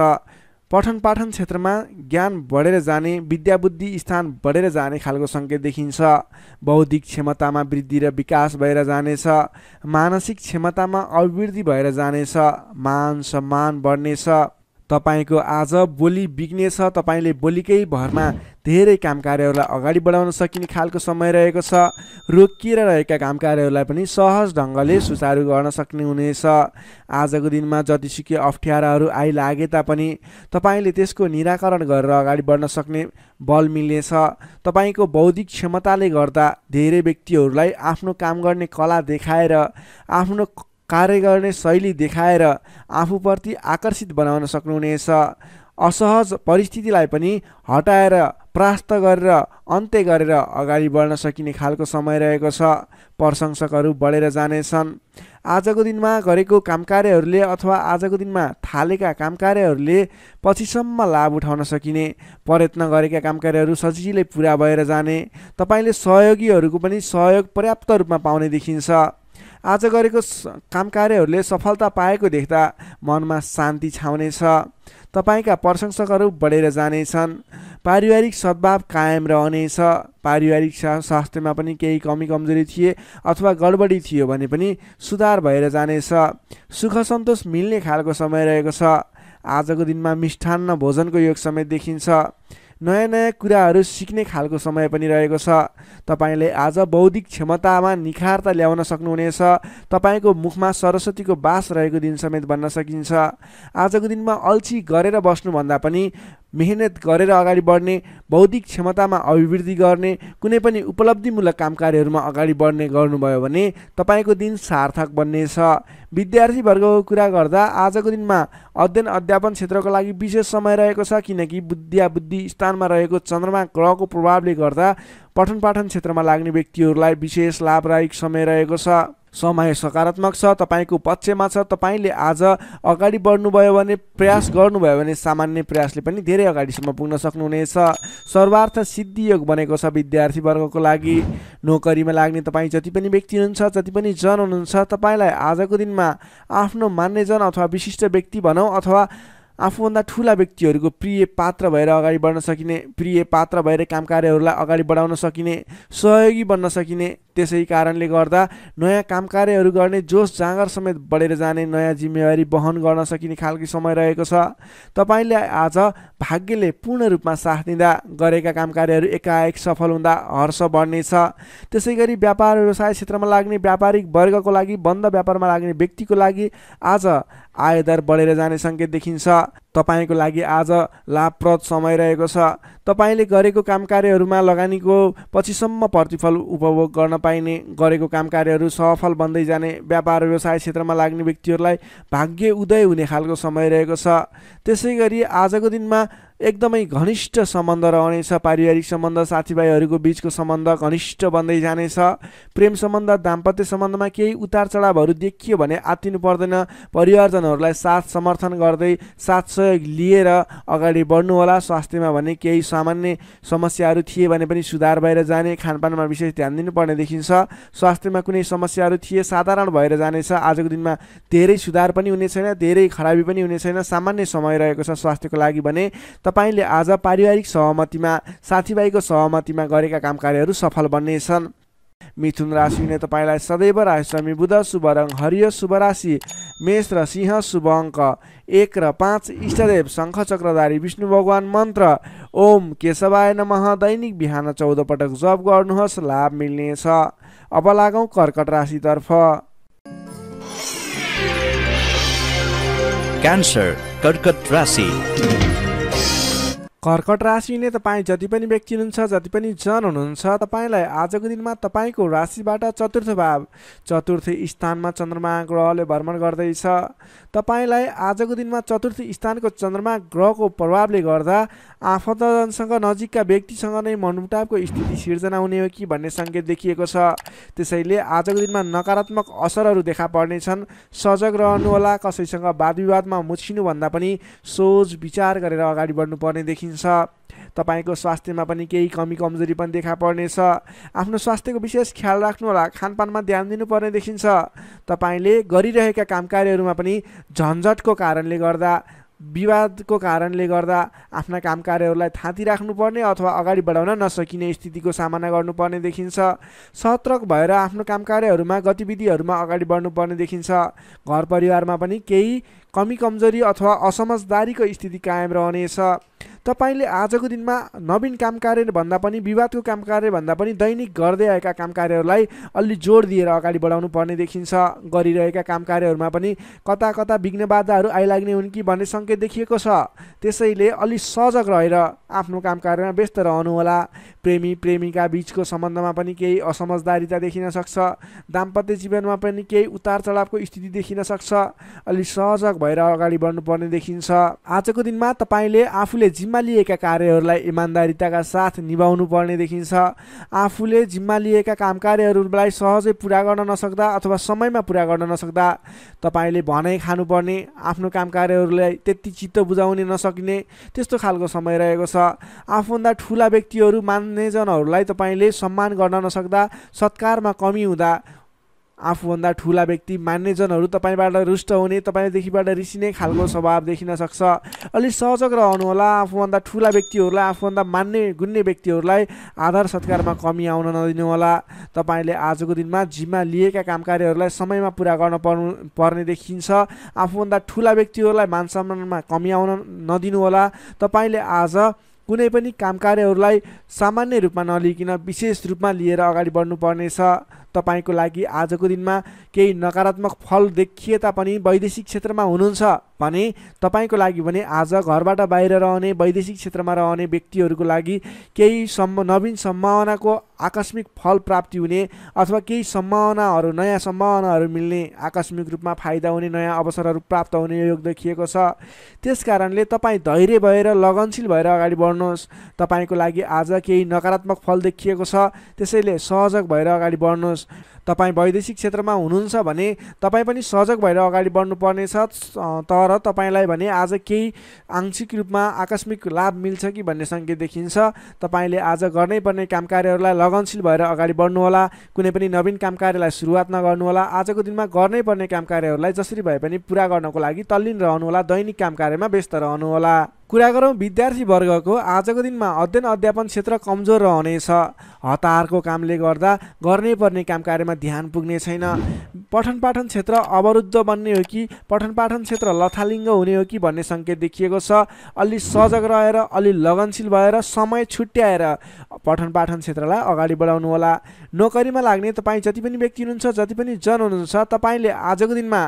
पठन पाठन क्षेत्रमा ज्ञान बढेर जाने विद्याबुद्धि स्थान बढेर जाने खालको सङ्केत देखिन्छ बौद्धिक क्षमतामा वृद्धि र विकास भएर जानेछ मानसिक क्षमतामा अभिवृद्धि भएर जानेछ मान सम्मान बढ्नेछ तपाईँको आज बोली बिग्नेछ तपाईँले बोलीकै भरमा धेरै काम कार्यहरूलाई अगाडि बढाउन सकिने खालको समय रहेको छ रोकिएर रहेका काम कार्यहरूलाई पनि सहज ढङ्गले सुचारू गर्न सक्ने हुनेछ आजको दिनमा जतिसुकै अप्ठ्याराहरू आइलागे तापनि तपाईँले त्यसको निराकरण गरेर अगाडि बढ्न सक्ने बल मिल्नेछ तपाईँको बौद्धिक क्षमताले गर्दा धेरै व्यक्तिहरूलाई आफ्नो काम गर्ने कला देखाएर आफ्नो कार्य गर्ने शैली देखाएर आफूप्रति आकर्षित बनाउन सक्नुहुनेछ असहज परिस्थितिलाई पनि हटाएर परास्त गरेर अन्त्य गरेर अगाडि बढ्न सकिने खालको समय रहेको छ प्रशंसकहरू बढेर जानेछन् आजको दिनमा गरेको कामकार्यहरूले अथवा आजको दिनमा थालेका कामकार्यहरूले पछिसम्म लाभ उठाउन सकिने प्रयत्न गरेका कामकार्यहरू सजिलै पुरा भएर जाने तपाईँले सहयोगीहरूको पनि सहयोग पर्याप्त रूपमा पाउने देखिन्छ आज गरेको काम कार्यहरूले सफलता पाएको देख्दा मनमा शान्ति छाउनेछ तपाईँका प्रशंसकहरू बढेर जानेछन् पारिवारिक सद्भाव कायम रहनेछ पारिवारिक स्वास्थ्यमा पनि केही कमी कमजोरी थिए अथवा गडबडी थियो भने पनि सुधार भएर जानेछ सुख सन्तोष मिल्ने खालको समय रहेको छ आजको दिनमा मिष्ठान्न भोजनको योग समय देखिन्छ नयाँ नयाँ कुराहरू सिक्ने खालको समय पनि रहेको छ तपाईँले आज बौद्धिक क्षमतामा निखारता ल्याउन सक्नुहुनेछ तपाईँको मुखमा सरस्वतीको बास रहेको दिन समेत बन्न सकिन्छ आजको दिनमा अल्छी गरेर बस्नुभन्दा पनि मेहनत गरेर अगाडि बढ्ने बौद्धिक क्षमतामा अभिवृद्धि गर्ने कुनै पनि उपलब्धिमूलक काम कार्यहरूमा अगाडि बढ्ने गर्नुभयो भने तपाईँको दिन सार्थक बन्नेछ विद्यार्थीवर्गको कुरा गर्दा आजको दिनमा अध्ययन अध्यापन क्षेत्रको लागि विशेष समय रहेको छ किनकि बुद्धिया बुद्धि स्थानमा रहेको चन्द्रमा ग्रहको प्रभावले गर्दा पठन पाठन क्षेत्रमा लाग्ने व्यक्तिहरूलाई विशेष लाभदायक समय रहेको छ समय सकारात्मक छ तपाईँको पक्षमा छ तपाईँले आज अगाडि बढ्नुभयो भने प्रयास गर्नुभयो भने सामान्य प्रयासले पनि धेरै अगाडिसम्म पुग्न सक्नुहुनेछ सर्वार्थ सिद्धि योग बनेको छ विद्यार्थीवर्गको लागि नोकरीमा लाग्ने तपाईँ जति पनि व्यक्ति हुनुहुन्छ जति पनि जन हुनुहुन्छ तपाईँलाई आजको दिनमा आफ्नो मान्यजन अथवा विशिष्ट व्यक्ति भनौँ अथवा आफूभन्दा ठुला व्यक्तिहरूको प्रिय पात्र भएर अगाडि बढ्न सकिने प्रिय पात्र भएर काम कार्यहरूलाई अगाडि बढाउन सकिने सहयोगी बन्न सकिने त्यसै कारणले गर्दा नयाँ काम कार्यहरू गर्ने जोस जाँगर समेत बढेर जाने नयाँ जिम्मेवारी वहन गर्न सकिने खालको समय रहेको छ तपाईँले आज भाग्यले पूर्ण रूपमा साथ दिँदा गरेका काम कार्यहरू एकाएक सफल हुँदा हर्ष बढ्नेछ त्यसै गरी व्यापार व्यवसाय क्षेत्रमा लाग्ने व्यापारिक वर्गको लागि बन्द व्यापारमा लाग्ने व्यक्तिको लागि आज आयदर बढेर जाने सङ्केत देखिन्छ तपाईँको लागि आज लाभप्रद समय रहेको छ तपाईँले गरेको काम कार्यहरूमा लगानीको पछिसम्म प्रतिफल उपभोग गर्न पाइने गरेको काम कार्यहरू सफल बन्दै जाने व्यापार व्यवसाय क्षेत्रमा लाग्ने व्यक्तिहरूलाई भाग्य उदय हुने खालको समय रहेको छ त्यसै गरी आजको दिनमा एकदमै घनिष्ठ सम्बन्ध रहनेछ पारिवारिक सम्बन्ध साथीभाइहरूको बिचको सम्बन्ध घनिष्ठ बन्दै जानेछ प्रेम सम्बन्ध दाम्पत्य सम्बन्धमा केही उतार चढावहरू देखियो भने आत्तिनु पर्दैन परिवारजनहरूलाई साथ समर्थन गर्दै साथ सहयोग लिएर अगाडि बढ्नुहोला स्वास्थ्यमा भने केही सामान्य समस्याहरू थिए भने पनि सुधार भएर जाने खानपानमा विशेष ध्यान दिनुपर्ने देखिन्छ स्वास्थ्यमा कुनै समस्याहरू थिए साधारण भएर जानेछ आजको दिनमा धेरै सुधार पनि हुने छैन धेरै खराबी पनि हुने छैन सामान्य समय रहेको छ स्वास्थ्यको लागि भने तपाईँले आज पारिवारिक सहमतिमा साथीभाइको सहमतिमा गरेका काम कार्यहरू सफल बन्नेछन् मिथुन राशिले तपाईँलाई सदैव राशिस्वामी बुध शुभ रङ हरियो शुभ राशि मेष र सिंह शुभ अङ्क एक र पाँच इष्टदेव शङ्ख चक्रधारी विष्णु भगवान मन्त्र ओम केशवाय नमः दैनिक बिहान चौध पटक जप गर्नुहोस् लाभ मिल्नेछ अब लागौँ कर्कट राशितर्फ क्यान्सर कर्कट राशि कर्कट राशि हुने तपाईँ जति पनि व्यक्ति हुनुहुन्छ जति पनि जन हुनुहुन्छ तपाईँलाई आजको दिनमा तपाईँको राशिबाट चतुर्थ भाव चतुर्थ स्थानमा चन्द्रमा ग्रहले भ्रमण गर्दैछ तपाईँलाई आजको दिनमा चतुर्थ स्थानको चन्द्रमा ग्रहको प्रभावले गर्दा आफन्तजनसँग नजिकका व्यक्तिसँग नै मनमुटावको स्थिति सिर्जना हुने हो कि भन्ने सङ्केत देखिएको छ त्यसैले आजको दिनमा नकारात्मक असरहरू देखा पर्नेछन् सजग रहनुहोला कसैसँग वादविवादमा विवादमा मुछिनुभन्दा पनि सोच विचार गरेर अगाडि बढ्नुपर्ने देखिन्छ देखिन्छ तपाईँको स्वास्थ्यमा पनि केही कमी कमजोरी पनि देखा पर्नेछ आफ्नो स्वास्थ्यको विशेष ख्याल राख्नु होला खानपानमा ध्यान दिनुपर्ने देखिन्छ तपाईँले गरिरहेका काम कार्यहरूमा पनि झन्झटको कारणले गर्दा विवादको कारणले गर्दा आफ्ना काम कार्यहरूलाई थाँती राख्नुपर्ने अथवा अगाडि बढाउन नसकिने स्थितिको सामना गर्नुपर्ने देखिन्छ सतर्क भएर आफ्नो काम कार्यहरूमा गतिविधिहरूमा अगाडि बढ्नुपर्ने देखिन्छ घर परिवारमा पनि केही कमी कमजोरी अथवा असमझदारीको स्थिति कायम रहनेछ तपाईँले आजको दिनमा नवीन काम कार्यभन्दा पनि विवादको काम कार्यभन्दा पनि दैनिक गर्दै आएका काम कार्यहरूलाई अलि जोड दिएर अगाडि बढाउनु पर्ने देखिन्छ गरिरहेका काम कार्यहरूमा पनि कता कता विघ्न बाधाहरू आइलाग्ने हुन् कि भन्ने सङ्केत देखिएको छ त्यसैले अलि सजग रहेर आफ्नो काम कार्यमा व्यस्त रहनुहोला प्रेमी प्रेमिका बिचको सम्बन्धमा पनि केही असमझदारिता देखिन सक्छ दाम्पत्य जीवनमा पनि केही उतार चढावको स्थिति देखिन सक्छ अलि सजग भएर अगाडि बढ्नुपर्ने देखिन्छ आजको दिनमा तपाईँले आफूले जिम्मा जिम्मा लिएका कार्यहरूलाई इमान्दारिताका साथ निभाउनु पर्ने देखिन्छ आफूले जिम्मा लिएका काम कार्यहरूलाई सहजै पुरा गर्न नसक्दा अथवा समयमा पुरा गर्न नसक्दा तपाईँले भनाइ खानुपर्ने आफ्नो काम कार्यहरूलाई त्यति चित्त बुझाउने नसकिने त्यस्तो खालको समय रहेको छ आफूभन्दा ठुला व्यक्तिहरू मान्यजनहरूलाई तपाईँले सम्मान गर्न नसक्दा सत्कारमा कमी हुँदा आफूभन्दा ठुला व्यक्ति मान्नेजनहरू तपाईँबाट रुष्ट हुने तपाईँदेखिबाट रिसिने खालको स्वभाव देखिन सक्छ अलिक सहजग रहनुहोला आफूभन्दा ठुला व्यक्तिहरूलाई आफूभन्दा मान्ने गुन्ने व्यक्तिहरूलाई आधार सत्कारमा कमी आउन नदिनुहोला तपाईँले आजको दिनमा जिम्मा लिएका काम कार्यहरूलाई समयमा पुरा गर्न पर्नु पर्ने देखिन्छ आफूभन्दा ठुला व्यक्तिहरूलाई मान सम्मानमा कमी आउन नदिनुहोला तपाईँले आज कुनै पनि काम कार्यहरूलाई सामान्य रूपमा नलिकन विशेष रूपमा लिएर अगाडि बढ्नुपर्नेछ तपाईँको लागि आजको दिनमा केही नकारात्मक फल देखिए तापनि वैदेशिक क्षेत्रमा हुनुहुन्छ भने तपाईँको लागि भने आज घरबाट बाहिर रहने वैदेशिक क्षेत्रमा रहने व्यक्तिहरूको लागि केही सम् नवीन सम्भावनाको आकस्मिक फल प्राप्ति हुने अथवा केही सम्भावनाहरू नयाँ सम्भावनाहरू मिल्ने आकस्मिक रूपमा फाइदा हुने नयाँ अवसरहरू प्राप्त हुने योग देखिएको छ त्यस कारणले तपाईँ धैर्य भएर लगनशील भएर अगाडि बढ्नुहोस् तपाईँको लागि आज केही नकारात्मक फल देखिएको छ त्यसैले सहजक भएर अगाडि बढ्नुहोस् Dios तपाईँ वैदेशिक क्षेत्रमा हुनुहुन्छ भने तपाईँ पनि सजग भएर अगाडि बढ्नुपर्नेछ तर तपाईँलाई भने आज केही आंशिक रूपमा आकस्मिक लाभ मिल्छ कि भन्ने सङ्केत देखिन्छ तपाईँले आज गर्नै पर्ने काम कार्यहरूलाई लगनशील भएर अगाडि बढ्नुहोला कुनै पनि नवीन काम कार्यलाई सुरुवात नगर्नुहोला आजको दिनमा गर्नै पर्ने काम कार्यहरूलाई जसरी भए पनि पुरा गर्नको लागि तल्लीन रहनुहोला दैनिक काम कार्यमा व्यस्त रहनुहोला कुरा गरौँ विद्यार्थी वर्गको आजको दिनमा अध्ययन अध्यापन क्षेत्र कमजोर रहनेछ हतारको कामले गर्दा गर्नै पर्ने काम कार्यमा ध्यान पुग्ने छैन पठन पाठन क्षेत्र अवरुद्ध बन्ने हो कि पठन पाठन क्षेत्र लथालिङ्ग हुने हो कि भन्ने सङ्केत देखिएको छ अलि सजग रहेर अलि लगनशील भएर समय छुट्याएर पठन पाठन क्षेत्रलाई अगाडि बढाउनुहोला नोकरीमा लाग्ने तपाईँ जति पनि व्यक्ति हुनुहुन्छ जति पनि जन हुनुहुन्छ तपाईँले आजको दिनमा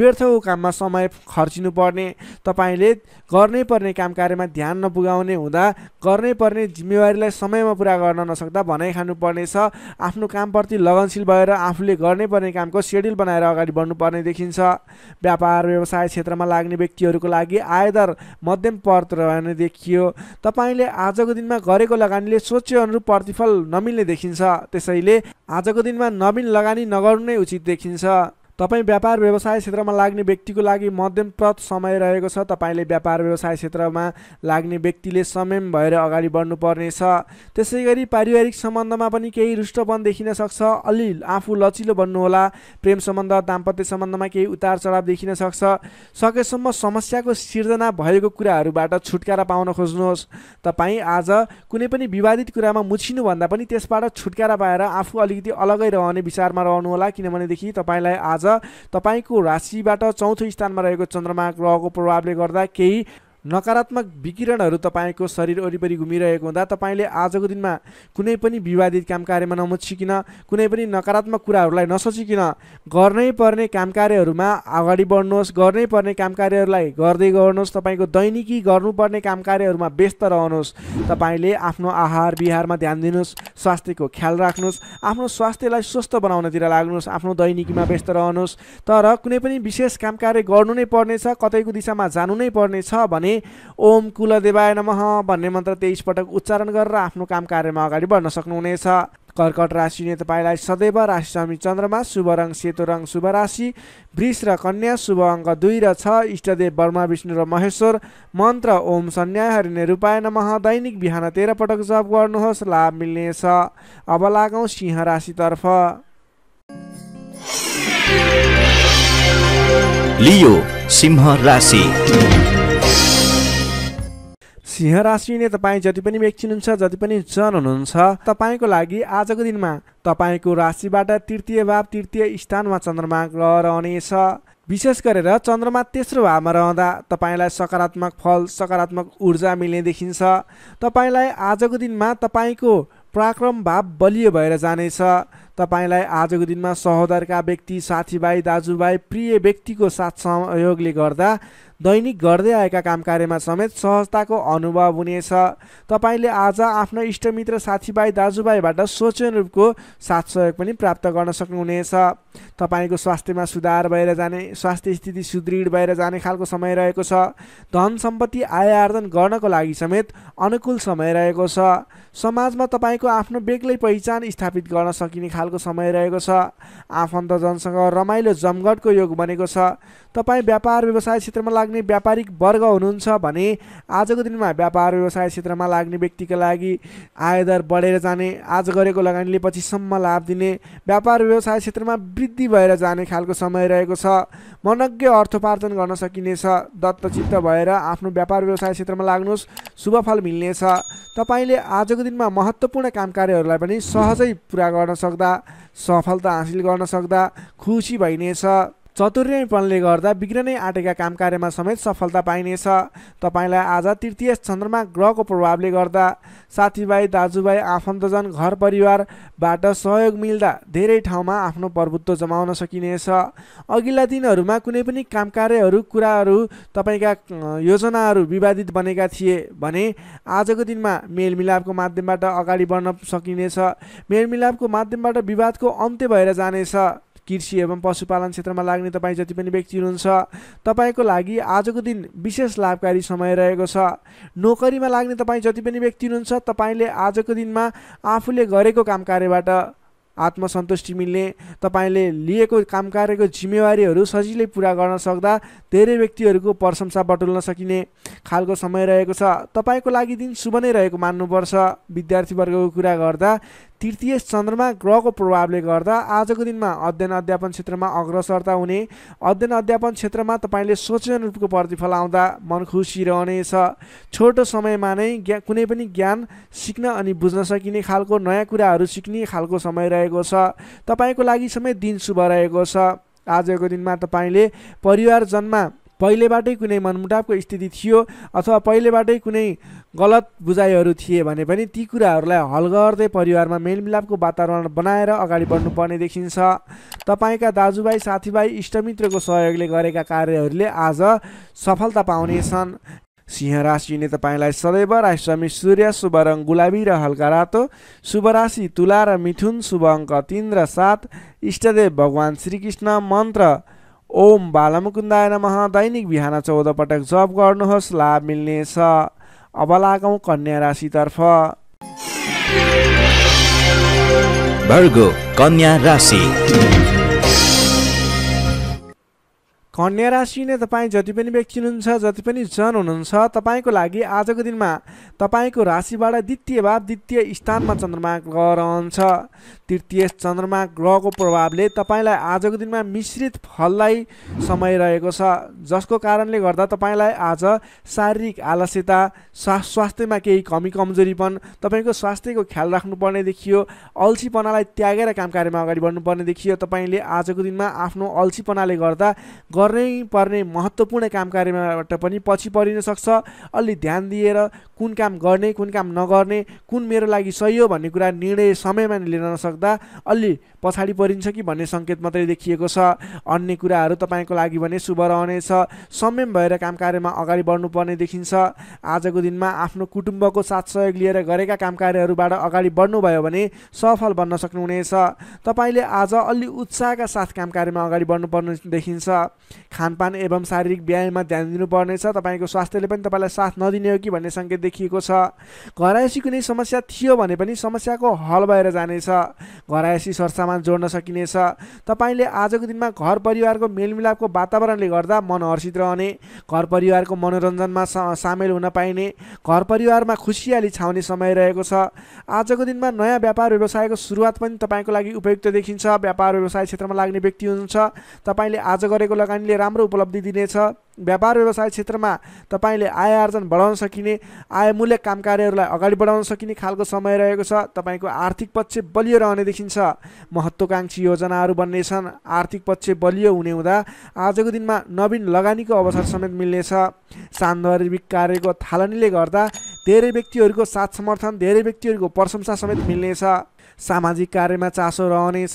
व्यर्थको काममा समय खर्चिनु पर्ने तपाईँले गर्नै पर्ने काम कार्यमा ध्यान नपुगाउने हुँदा गर्नै पर्ने जिम्मेवारीलाई समयमा पुरा गर्न नसक्दा भनाइ खानुपर्नेछ आफ्नो कामप्रति लगनशील भएर आफूले गर्नै पर्ने कामको सेड्युल बनाएर अगाडि बढ्नुपर्ने देखिन्छ व्यापार व्यवसाय क्षेत्रमा लाग्ने व्यक्तिहरूको लागि आयदर मध्यम पर्त रहने देखियो तपाईँले आजको दिनमा गरेको लगानीले सोचे अनुरूप प्रतिफल नमिल्ने देखिन्छ त्यसैले आजको दिनमा नवीन लगानी नगर्नु नै उचित देखिन्छ तपाईँ व्यापार व्यवसाय क्षेत्रमा लाग्ने व्यक्तिको लागि मध्यमप्रत समय रहेको छ तपाईँले व्यापार व्यवसाय क्षेत्रमा लाग्ने व्यक्तिले संयम भएर अगाडि बढ्नुपर्नेछ त्यसै गरी पारिवारिक सम्बन्धमा पनि केही रुष्टपन देखिन सक्छ अलि आफू लचिलो बन्नुहोला प्रेम सम्बन्ध दाम्पत्य सम्बन्धमा केही उतार चढाव देखिन सक्छ सकेसम्म समस्याको सिर्जना भएको कुराहरूबाट छुटकारा पाउन खोज्नुहोस् तपाईँ आज कुनै पनि विवादित कुरामा मुछिनुभन्दा पनि त्यसबाट छुटकारा पाएर आफू अलिकति अलगै रहने विचारमा रहनुहोला किनभनेदेखि तपाईँलाई आज तपाईँको राशिबाट चौथो स्थानमा रहेको चन्द्रमा ग्रहको प्रभावले गर्दा केही नकारात्मक विकिरणहरू तपाईँको शरीर वरिपरि घुमिरहेको हुँदा तपाईँले आजको दिनमा कुनै पनि विवादित काम कार्यमा नमुचिकन कुनै पनि नकारात्मक कुराहरूलाई नसोचिकन गर्नै पर्ने काम कार्यहरूमा अगाडि बढ्नुहोस् गर्नै पर्ने काम कार्यहरूलाई गर्दै गर्नुहोस् तपाईँको दैनिकी गर्नुपर्ने काम कार्यहरूमा व्यस्त रहनुहोस् तपाईँले आफ्नो आहार विहारमा ध्यान दिनुहोस् स्वास्थ्यको ख्याल राख्नुहोस् आफ्नो स्वास्थ्यलाई स्वस्थ बनाउनतिर लाग्नुहोस् आफ्नो दैनिकीमा व्यस्त रहनुहोस् तर कुनै पनि विशेष काम कार्य गर्नु नै पर्नेछ कतैको दिशामा जानु नै पर्नेछ भने ओम ओम कुलदेवाय नमः भन्ने मन्त्र तेइस पटक उच्चारण गरेर आफ्नो काम कार्यमा अगाडि बढ्न सक्नुहुनेछ कर्कट राशिले तपाईँलाई सदैव स्वामी चन्द्रमा शुभ रङ सेतो रङ शुभ राशि वृष र कन्या शुभ अङ्क दुई र छ इष्टदेव ब्रह्मा विष्णु र महेश्वर मन्त्र ओम सन्याय हरिने रूपाय नमः दैनिक बिहान तेह्र पटक जप गर्नुहोस् लाभ मिल्नेछ अब लागौँ सिंह राशितर्फ लियो सिंह राशि सिंह राशिने तपाईँ जति पनि व्यक्ति हुनुहुन्छ जति पनि जन हुनुहुन्छ तपाईँको लागि आजको दिनमा तपाईँको राशिबाट तृतीय भाव तृतीय स्थानमा चन्द्रमा ग्रह रहनेछ विशेष गरेर चन्द्रमा तेस्रो भावमा रहँदा तपाईँलाई सकारात्मक फल सकारात्मक ऊर्जा मिल्ने देखिन्छ तपाईँलाई आजको दिनमा तपाईँको पराक्रम भाव बलियो भएर जानेछ तपाईँलाई आजको दिनमा सहोदरका व्यक्ति साथीभाइ दाजुभाइ प्रिय व्यक्तिको साथ सहयोगले गर्दा दैनिक गर्दै आएका काम कार्यमा समेत सहजताको अनुभव हुनेछ तपाईँले आज आफ्नो इष्टमित्र साथीभाइ दाजुभाइबाट रूपको साथ सहयोग पनि प्राप्त गर्न सक्नुहुनेछ तपाईँको स्वास्थ्यमा सुधार भएर जाने स्वास्थ्य स्थिति सुदृढ भएर जाने खालको समय रहेको छ धन सम्पत्ति आय आर्जन गर्नको लागि समेत अनुकूल समय रहेको छ समाजमा तपाईँको आफ्नो बेग्लै पहिचान स्थापित गर्न सकिने खालको समय रहेको छ आफन्तजनसँग रमाइलो जमघटको योग बनेको छ तपाईँ व्यापार व्यवसाय क्षेत्रमा लाग्ने व्यापारिक वर्ग हुनुहुन्छ भने आजको दिनमा व्यापार व्यवसाय क्षेत्रमा लाग्ने व्यक्तिका लागि आयदर बढेर जाने आज गरेको लगानीले पछिसम्म लाभ दिने व्यापार व्यवसाय क्षेत्रमा वृद्धि भएर जाने खालको समय रहेको छ मनज्ञ अर्थोपार्जन गर्न सकिनेछ दत्तचित्त भएर आफ्नो व्यापार व्यवसाय क्षेत्रमा लाग्नुहोस् शुभफल मिल्नेछ तपाईँले आजको दिनमा महत्त्वपूर्ण काम कार्यहरूलाई पनि सहजै पुरा गर्न सक्दा सफलता हासिल गर्न सक्दा खुसी भइनेछ चतुर्यपनले गर्दा बिग्रनै आँटेका काम कार्यमा समेत सफलता पाइनेछ तपाईँलाई आज तृतीय चन्द्रमा ग्रहको प्रभावले गर्दा साथीभाइ दाजुभाइ आफन्तजन घर परिवारबाट सहयोग मिल्दा धेरै ठाउँमा आफ्नो प्रभुत्व जमाउन सकिनेछ अघिल्ला दिनहरूमा कुनै पनि काम कार्यहरू कुराहरू तपाईँका योजनाहरू विवादित बनेका थिए भने आजको दिनमा मेलमिलापको माध्यमबाट अगाडि बढ्न सकिनेछ मेलमिलापको माध्यमबाट विवादको अन्त्य भएर जानेछ कृषि एवं पशुपालन क्षेत्रमा लाग्ने तपाईँ जति पनि व्यक्ति हुनुहुन्छ तपाईँको लागि आजको दिन विशेष लाभकारी समय रहेको छ नोकरीमा लाग्ने तपाईँ जति पनि व्यक्ति हुनुहुन्छ तपाईँले आजको दिनमा आफूले गरेको काम कार्यबाट आत्मसन्तुष्टि मिल्ने तपाईँले लिएको काम कार्यको जिम्मेवारीहरू सजिलै पुरा गर्न सक्दा धेरै व्यक्तिहरूको प्रशंसा बटुल्न सकिने खालको समय रहेको छ तपाईँको लागि दिन शुभ नै रहेको मान्नुपर्छ विद्यार्थीवर्गको कुरा गर्दा तृतीय चन्द्रमा ग्रहको प्रभावले गर्दा आजको दिनमा अध्ययन अध्यापन क्षेत्रमा अग्रसरता हुने अध्ययन अध्यापन क्षेत्रमा तपाईँले रूपको प्रतिफल आउँदा मन खुसी रहनेछ छोटो समयमा नै कुनै पनि ज्ञान सिक्न अनि बुझ्न सकिने खालको नयाँ कुराहरू सिक्ने खालको समय रहेको छ तपाईँको लागि समय दिन शुभ रहेको छ आजको दिनमा तपाईँले परिवारजनमा पहिलेबाटै कुनै मनमुटावको स्थिति थियो अथवा पहिलेबाटै कुनै गलत बुझाइहरू थिए भने पनि ती कुराहरूलाई हल गर्दै परिवारमा मेलमिलापको वातावरण बनाएर अगाडि बढ्नुपर्ने देखिन्छ तपाईँका दाजुभाइ साथीभाइ इष्टमित्रको सहयोगले गरेका कार्यहरूले आज सफलता पाउनेछन् सिंह राशिले तपाईँलाई सदैव राशिमी सूर्य शुभ रङ गुलाबी र हल्का रातो शुभ राशि तुला र मिथुन शुभ अङ्क तिन र सात इष्टदेव भगवान् श्रीकृष्ण मन्त्र ओम बालमुकुन्दाय नमः दैनिक बिहान चौध पटक जप गर्नुहोस् लाभ मिल्नेछ अब लागौँ कन्या राशितर्फ कन्या राशि कन्या राशि नै तपाईँ जति पनि व्यक्ति हुनुहुन्छ जति पनि जन हुनुहुन्छ तपाईँको लागि आजको दिनमा तपाईँको राशिबाट द्वितीय भाव द्वितीय स्थानमा चन्द्रमा ग्रह रहन्छ तृतीय चन्द्रमा ग्रहको प्रभावले तपाईँलाई आजको दिनमा मिश्रित फललाई समय रहेको छ जसको कारणले गर्दा तपाईँलाई आज शारीरिक आलस्यता स्वा स्वास्थ्यमा केही कमी कमजोरीपन तपाईँको स्वास्थ्यको ख्याल राख्नुपर्ने देखियो अल्छीपनालाई त्यागेर काम कार्यमा अगाडि बढ्नुपर्ने देखियो तपाईँले आजको दिनमा आफ्नो अल्छीपनाले गर्दा गर्नै पर्ने महत्त्वपूर्ण काम कार्यबाट पनि पछि परिन सक्छ अलि ध्यान दिएर कुन काम गर्ने कुन काम नगर्ने कुन मेरो लागि सही हो भन्ने कुरा निर्णय समयमा लिन नसक्दा अलि पछाडि परिन्छ कि भन्ने सङ्केत मात्रै देखिएको छ अन्य कुराहरू तपाईँको लागि भने शुभ रहनेछ समयम भएर काम कार्यमा अगाडि बढ्नुपर्ने देखिन्छ आजको दिनमा आफ्नो कुटुम्बको साथ सहयोग लिएर गरेका काम कार्यहरूबाट अगाडि बढ्नुभयो भने सफल बन्न सक्नुहुनेछ तपाईँले आज अलि उत्साहका साथ काम कार्यमा अगाडि बढ्नुपर्ने देखिन्छ खानपान एवं शारीरिक व्यायाममा ध्यान दिनुपर्नेछ तपाईँको स्वास्थ्यले पनि तपाईँलाई साथ नदिने हो कि भन्ने सङ्केत देखिएको छ घरायसी कुनै समस्या थियो भने पनि समस्याको हल भएर जानेछ घरायसी सरसामान जोड्न सकिनेछ तपाईँले आजको दिनमा घर परिवारको मेलमिलापको वातावरणले गर्दा मन हर्षित रहने घर परिवारको मनोरञ्जनमा सामेल हुन पाइने घर परिवारमा खुसियाली छाउने समय रहेको छ आजको दिनमा नयाँ व्यापार व्यवसायको सुरुवात पनि तपाईँको लागि उपयुक्त देखिन्छ व्यापार व्यवसाय क्षेत्रमा लाग्ने व्यक्ति हुनुहुन्छ तपाईँले आज गरेको लगानी तपाईँले राम्रो उपलब्धि दिनेछ व्यापार व्यवसाय क्षेत्रमा तपाईँले आय आर्जन बढाउन सकिने आयमूल्य काम कार्यहरूलाई अगाडि बढाउन सकिने खालको समय रहेको छ तपाईँको आर्थिक पक्ष बलियो रहने देखिन्छ महत्त्वकाङ्क्षी योजनाहरू बन्नेछन् आर्थिक पक्ष बलियो हुने हुँदा आजको दिनमा नवीन लगानीको अवसर समेत मिल्नेछ सान्दर्भिक कार्यको थालनीले गर्दा धेरै व्यक्तिहरूको साथ समर्थन धेरै व्यक्तिहरूको प्रशंसा समेत मिल्नेछ सामाजिक कार्यमा चासो रहनेछ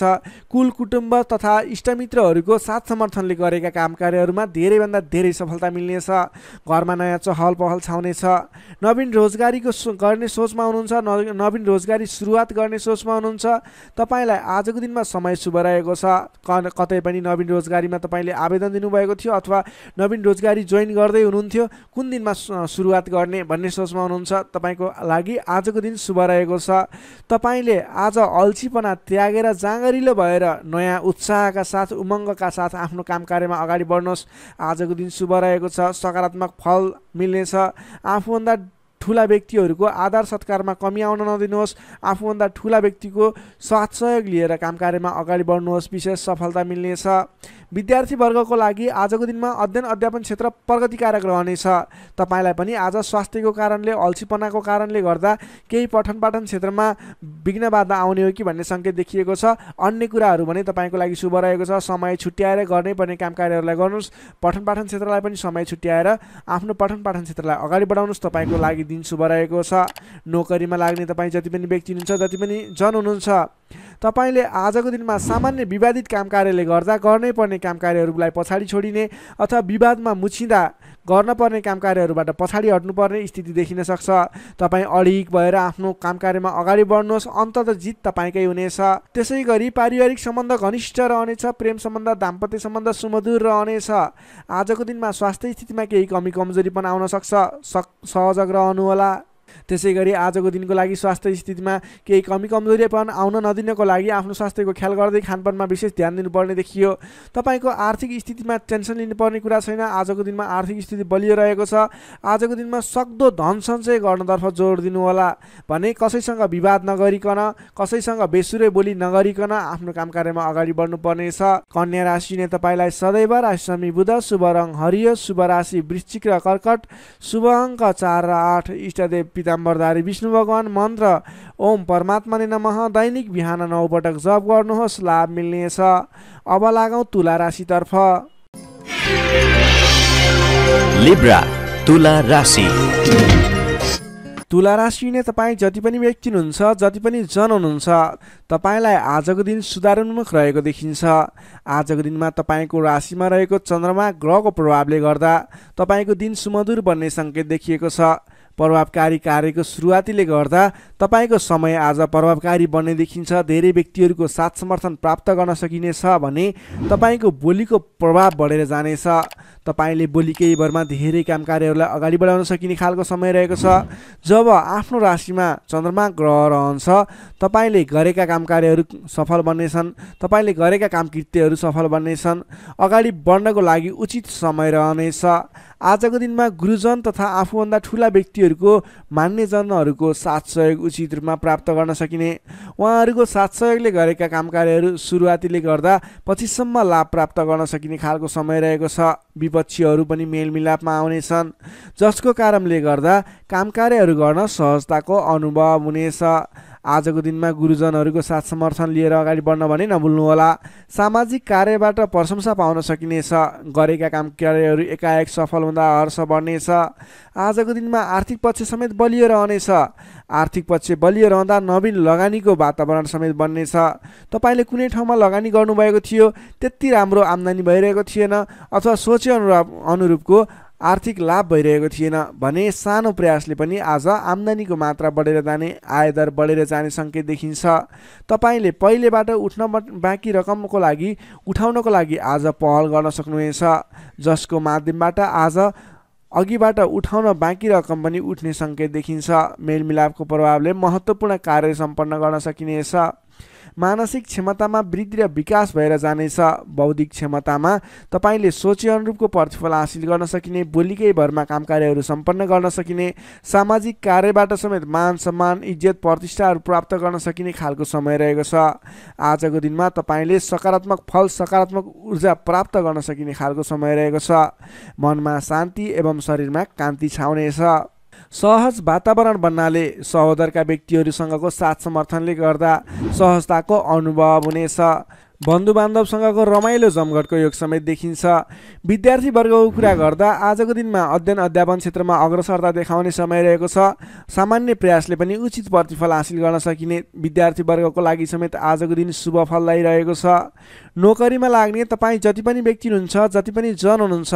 कुल कुटुम्ब तथा इष्टमित्रहरूको साथ समर्थनले गरेका काम कार्यहरूमा धेरैभन्दा धेरै सफलता मिल्नेछ घरमा नयाँ चहल पहल छाउनेछ नवीन रोजगारीको गर्ने सोचमा हुनुहुन्छ नवीन रोजगारी सुरुवात गर्ने सोचमा हुनुहुन्छ तपाईँलाई आजको दिनमा समय शुभ रहेको छ कतै पनि नवीन रोजगारीमा तपाईँले आवेदन दिनुभएको थियो अथवा नवीन रोजगारी जोइन गर्दै हुनुहुन्थ्यो कुन दिनमा सुरुवात गर्ने भन्ने सोचमा हुनुहुन्छ तपाईँको लागि आजको दिन शुभ रहेको छ तपाईँले आज आज अल्छीपना त्यागेर जाँगरिलो भएर नयाँ उत्साहका साथ उमङ्गका साथ आफ्नो काम कार्यमा अगाडि बढ्नुहोस् आजको दिन शुभ रहेको छ सकारात्मक फल मिल्नेछ आफूभन्दा ठुला व्यक्तिहरूको आधार सत्कारमा कमी आउन नदिनुहोस् आफूभन्दा ठुला व्यक्तिको साथ सहयोग लिएर काम कार्यमा अगाडि बढ्नुहोस् विशेष सफलता मिल्नेछ विद्यार्थीवर्गको लागि आजको दिनमा अध्ययन अध्यापन क्षेत्र प्रगतिकारक रहनेछ तपाईँलाई पनि आज स्वास्थ्यको कारणले अल्छीपनाको कारणले गर्दा केही पठन पाठन क्षेत्रमा विघ्न बाधा आउने हो कि भन्ने सङ्केत देखिएको छ अन्य कुराहरू भने तपाईँको लागि शुभ रहेको छ समय छुट्याएर गर्नै पर्ने काम कार्यहरूलाई गर्नुहोस् पठन पाठन क्षेत्रलाई पनि समय छुट्याएर आफ्नो पठन पाठन क्षेत्रलाई अगाडि बढाउनुहोस् तपाईँको लागि दिन शुभ रहेको छ नोकरीमा लाग्ने तपाईँ जति पनि व्यक्ति हुनुहुन्छ जति पनि जन हुनुहुन्छ तपाईँले आजको दिनमा सामान्य विवादित काम कार्यले गर्दा गर्नै पर्ने काम कार्यहरूलाई पछाडि छोडिने अथवा विवादमा मुछिँदा गर्न पर्ने काम कार्यहरूबाट पछाडि हट्नुपर्ने स्थिति देखिन सक्छ तपाईँ अडिक भएर आफ्नो काम कार्यमा अगाडि बढ्नुहोस् अन्त त जित तपाईँकै हुनेछ त्यसै गरी पारिवारिक सम्बन्ध घनिष्ठ रहनेछ प्रेम सम्बन्ध दाम्पत्य सम्बन्ध सुमधुर रहनेछ आजको दिनमा स्वास्थ्य स्थितिमा केही कमी कमजोरी पनि आउन सक्छ सहजग रहनुहोला त्यसै गरी आजको दिनको लागि स्वास्थ्य स्थितिमा केही कमी कमजोरीपन आउन नदिनको लागि आफ्नो स्वास्थ्यको ख्याल गर्दै खानपानमा विशेष ध्यान दिनुपर्ने देखियो तपाईँको आर्थिक स्थितिमा टेन्सन लिनुपर्ने कुरा छैन आजको दिनमा आर्थिक स्थिति बलियो रहेको छ आजको दिनमा सक्दो धन सञ्चय गर्नतर्फ जोड दिनुहोला भने कसैसँग विवाद नगरिकन कसैसँग बेसुरे बोली नगरिकन आफ्नो काम कार्यमा अगाडि बढ्नुपर्नेछ कन्या राशिले तपाईँलाई सदैव राशिमी बुध शुभ रङ हरियो शुभ राशि वृश्चिक र कर्कट शुभ अङ्क चार र आठ इष्टदेव पिताम्बरधारी विष्णु भगवान मन्त्र ओम परमात्माले नमः दैनिक बिहान नौ पटक जप गर्नुहोस् लाभ मिल्नेछ अब लागौँ तुला राशितर्फ लिब्रा तुला राशि तुला राशि नै तपाईँ जति पनि व्यक्ति हुनुहुन्छ जति पनि जन हुनुहुन्छ तपाईँलाई आजको दिन सुधारोन्मुख रहेको देखिन्छ आजको दिनमा तपाईँको राशिमा रहेको चन्द्रमा ग्रहको प्रभावले गर्दा तपाईँको दिन सुमधुर बन्ने सङ्केत देखिएको छ प्रभावकारी कार्यको सुरुवातीले गर्दा तपाईँको समय आज प्रभावकारी बन्ने देखिन्छ धेरै व्यक्तिहरूको साथ समर्थन प्राप्त गर्न सकिनेछ भने तपाईँको बोलीको प्रभाव बढेर जानेछ तपाईँले भोलि केही भरमा धेरै काम कार्यहरूलाई अगाडि बढाउन सकिने खालको समय रहेको छ जब आफ्नो राशिमा चन्द्रमा ग्रह रहन्छ तपाईँले गरेका काम कार्यहरू सफल बन्नेछन् तपाईँले गरेका काम कृत्यहरू सफल बन्नेछन् अगाडि बढ्नको लागि उचित समय रहनेछ आजको दिनमा गुरुजन तथा आफूभन्दा ठुला व्यक्तिहरूको मान्यजनहरूको साथ सहयोग उचित रूपमा प्राप्त गर्न सकिने उहाँहरूको साथ सहयोगले गरेका काम कार्यहरू सुरुवातीले गर्दा पछिसम्म लाभ प्राप्त गर्न सकिने खालको समय रहेको छ विपक्षीहरू पनि मेलमिलापमा आउनेछन् जसको कारणले गर्दा काम कार्यहरू गर्न सहजताको अनुभव हुनेछ आजको दिनमा गुरुजनहरूको साथ समर्थन लिएर अगाडि बढ्न भने नभुल्नुहोला सामाजिक कार्यबाट प्रशंसा पाउन सकिनेछ गरेका काम कार्यहरू एकाएक सफल हुँदा हर्ष बढ्नेछ आजको दिनमा आर्थिक पक्ष समेत बलियो रहनेछ आर्थिक पक्ष बलियो रहँदा नवीन लगानीको वातावरण समेत बन्नेछ तपाईँले कुनै ठाउँमा लगानी गर्नुभएको थियो त्यति राम्रो आम्दानी भइरहेको थिएन अथवा सोचे अनुरूप अनुरूपको आर्थिक लाभ भइरहेको थिएन भने सानो प्रयासले पनि आज आम्दानीको मात्रा बढेर जाने आयदर बढेर जाने सङ्केत देखिन्छ तपाईँले पहिलेबाट उठ्न बाँकी रकमको लागि उठाउनको लागि आज पहल गर्न सक्नुहुनेछ जसको माध्यमबाट आज अघिबाट उठाउन बाँकी रकम पनि उठ्ने सङ्केत देखिन्छ मेलमिलापको प्रभावले महत्त्वपूर्ण कार्य सम्पन्न गर्न सकिनेछ मानसिक क्षमतामा वृद्धि र विकास भएर जानेछ बौद्धिक क्षमतामा तपाईँले सोचे अनुरूपको प्रतिफल हासिल गर्न सकिने बोलीकै भरमा काम कार्यहरू सम्पन्न गर्न सकिने सामाजिक कार्यबाट समेत मान सम्मान इज्जत प्रतिष्ठाहरू प्राप्त गर्न सकिने खालको समय रहेको छ आजको दिनमा तपाईँले सकारात्मक फल सकारात्मक ऊर्जा प्राप्त गर्न सकिने खालको समय रहेको छ मनमा शान्ति एवं शरीरमा कान्ति छाउनेछ सहज वातावरण बन्नाले सहोदरका व्यक्तिहरूसँगको साथ समर्थनले गर्दा सहजताको अनुभव हुनेछ बन्धु बन्धुबान्धवसँगको रमाइलो जमघटको योग समेत देखिन्छ विद्यार्थीवर्गको कुरा गर्दा आजको दिनमा अध्ययन अध्यापन क्षेत्रमा अग्रसरता देखाउने समय रहेको छ सामान्य प्रयासले पनि उचित प्रतिफल हासिल गर्न सकिने विद्यार्थीवर्गको लागि समेत आजको दिन शुभ फलदायी रहेको छ नोकरीमा लाग्ने तपाईँ जति पनि व्यक्ति हुनुहुन्छ जति पनि जन हुनुहुन्छ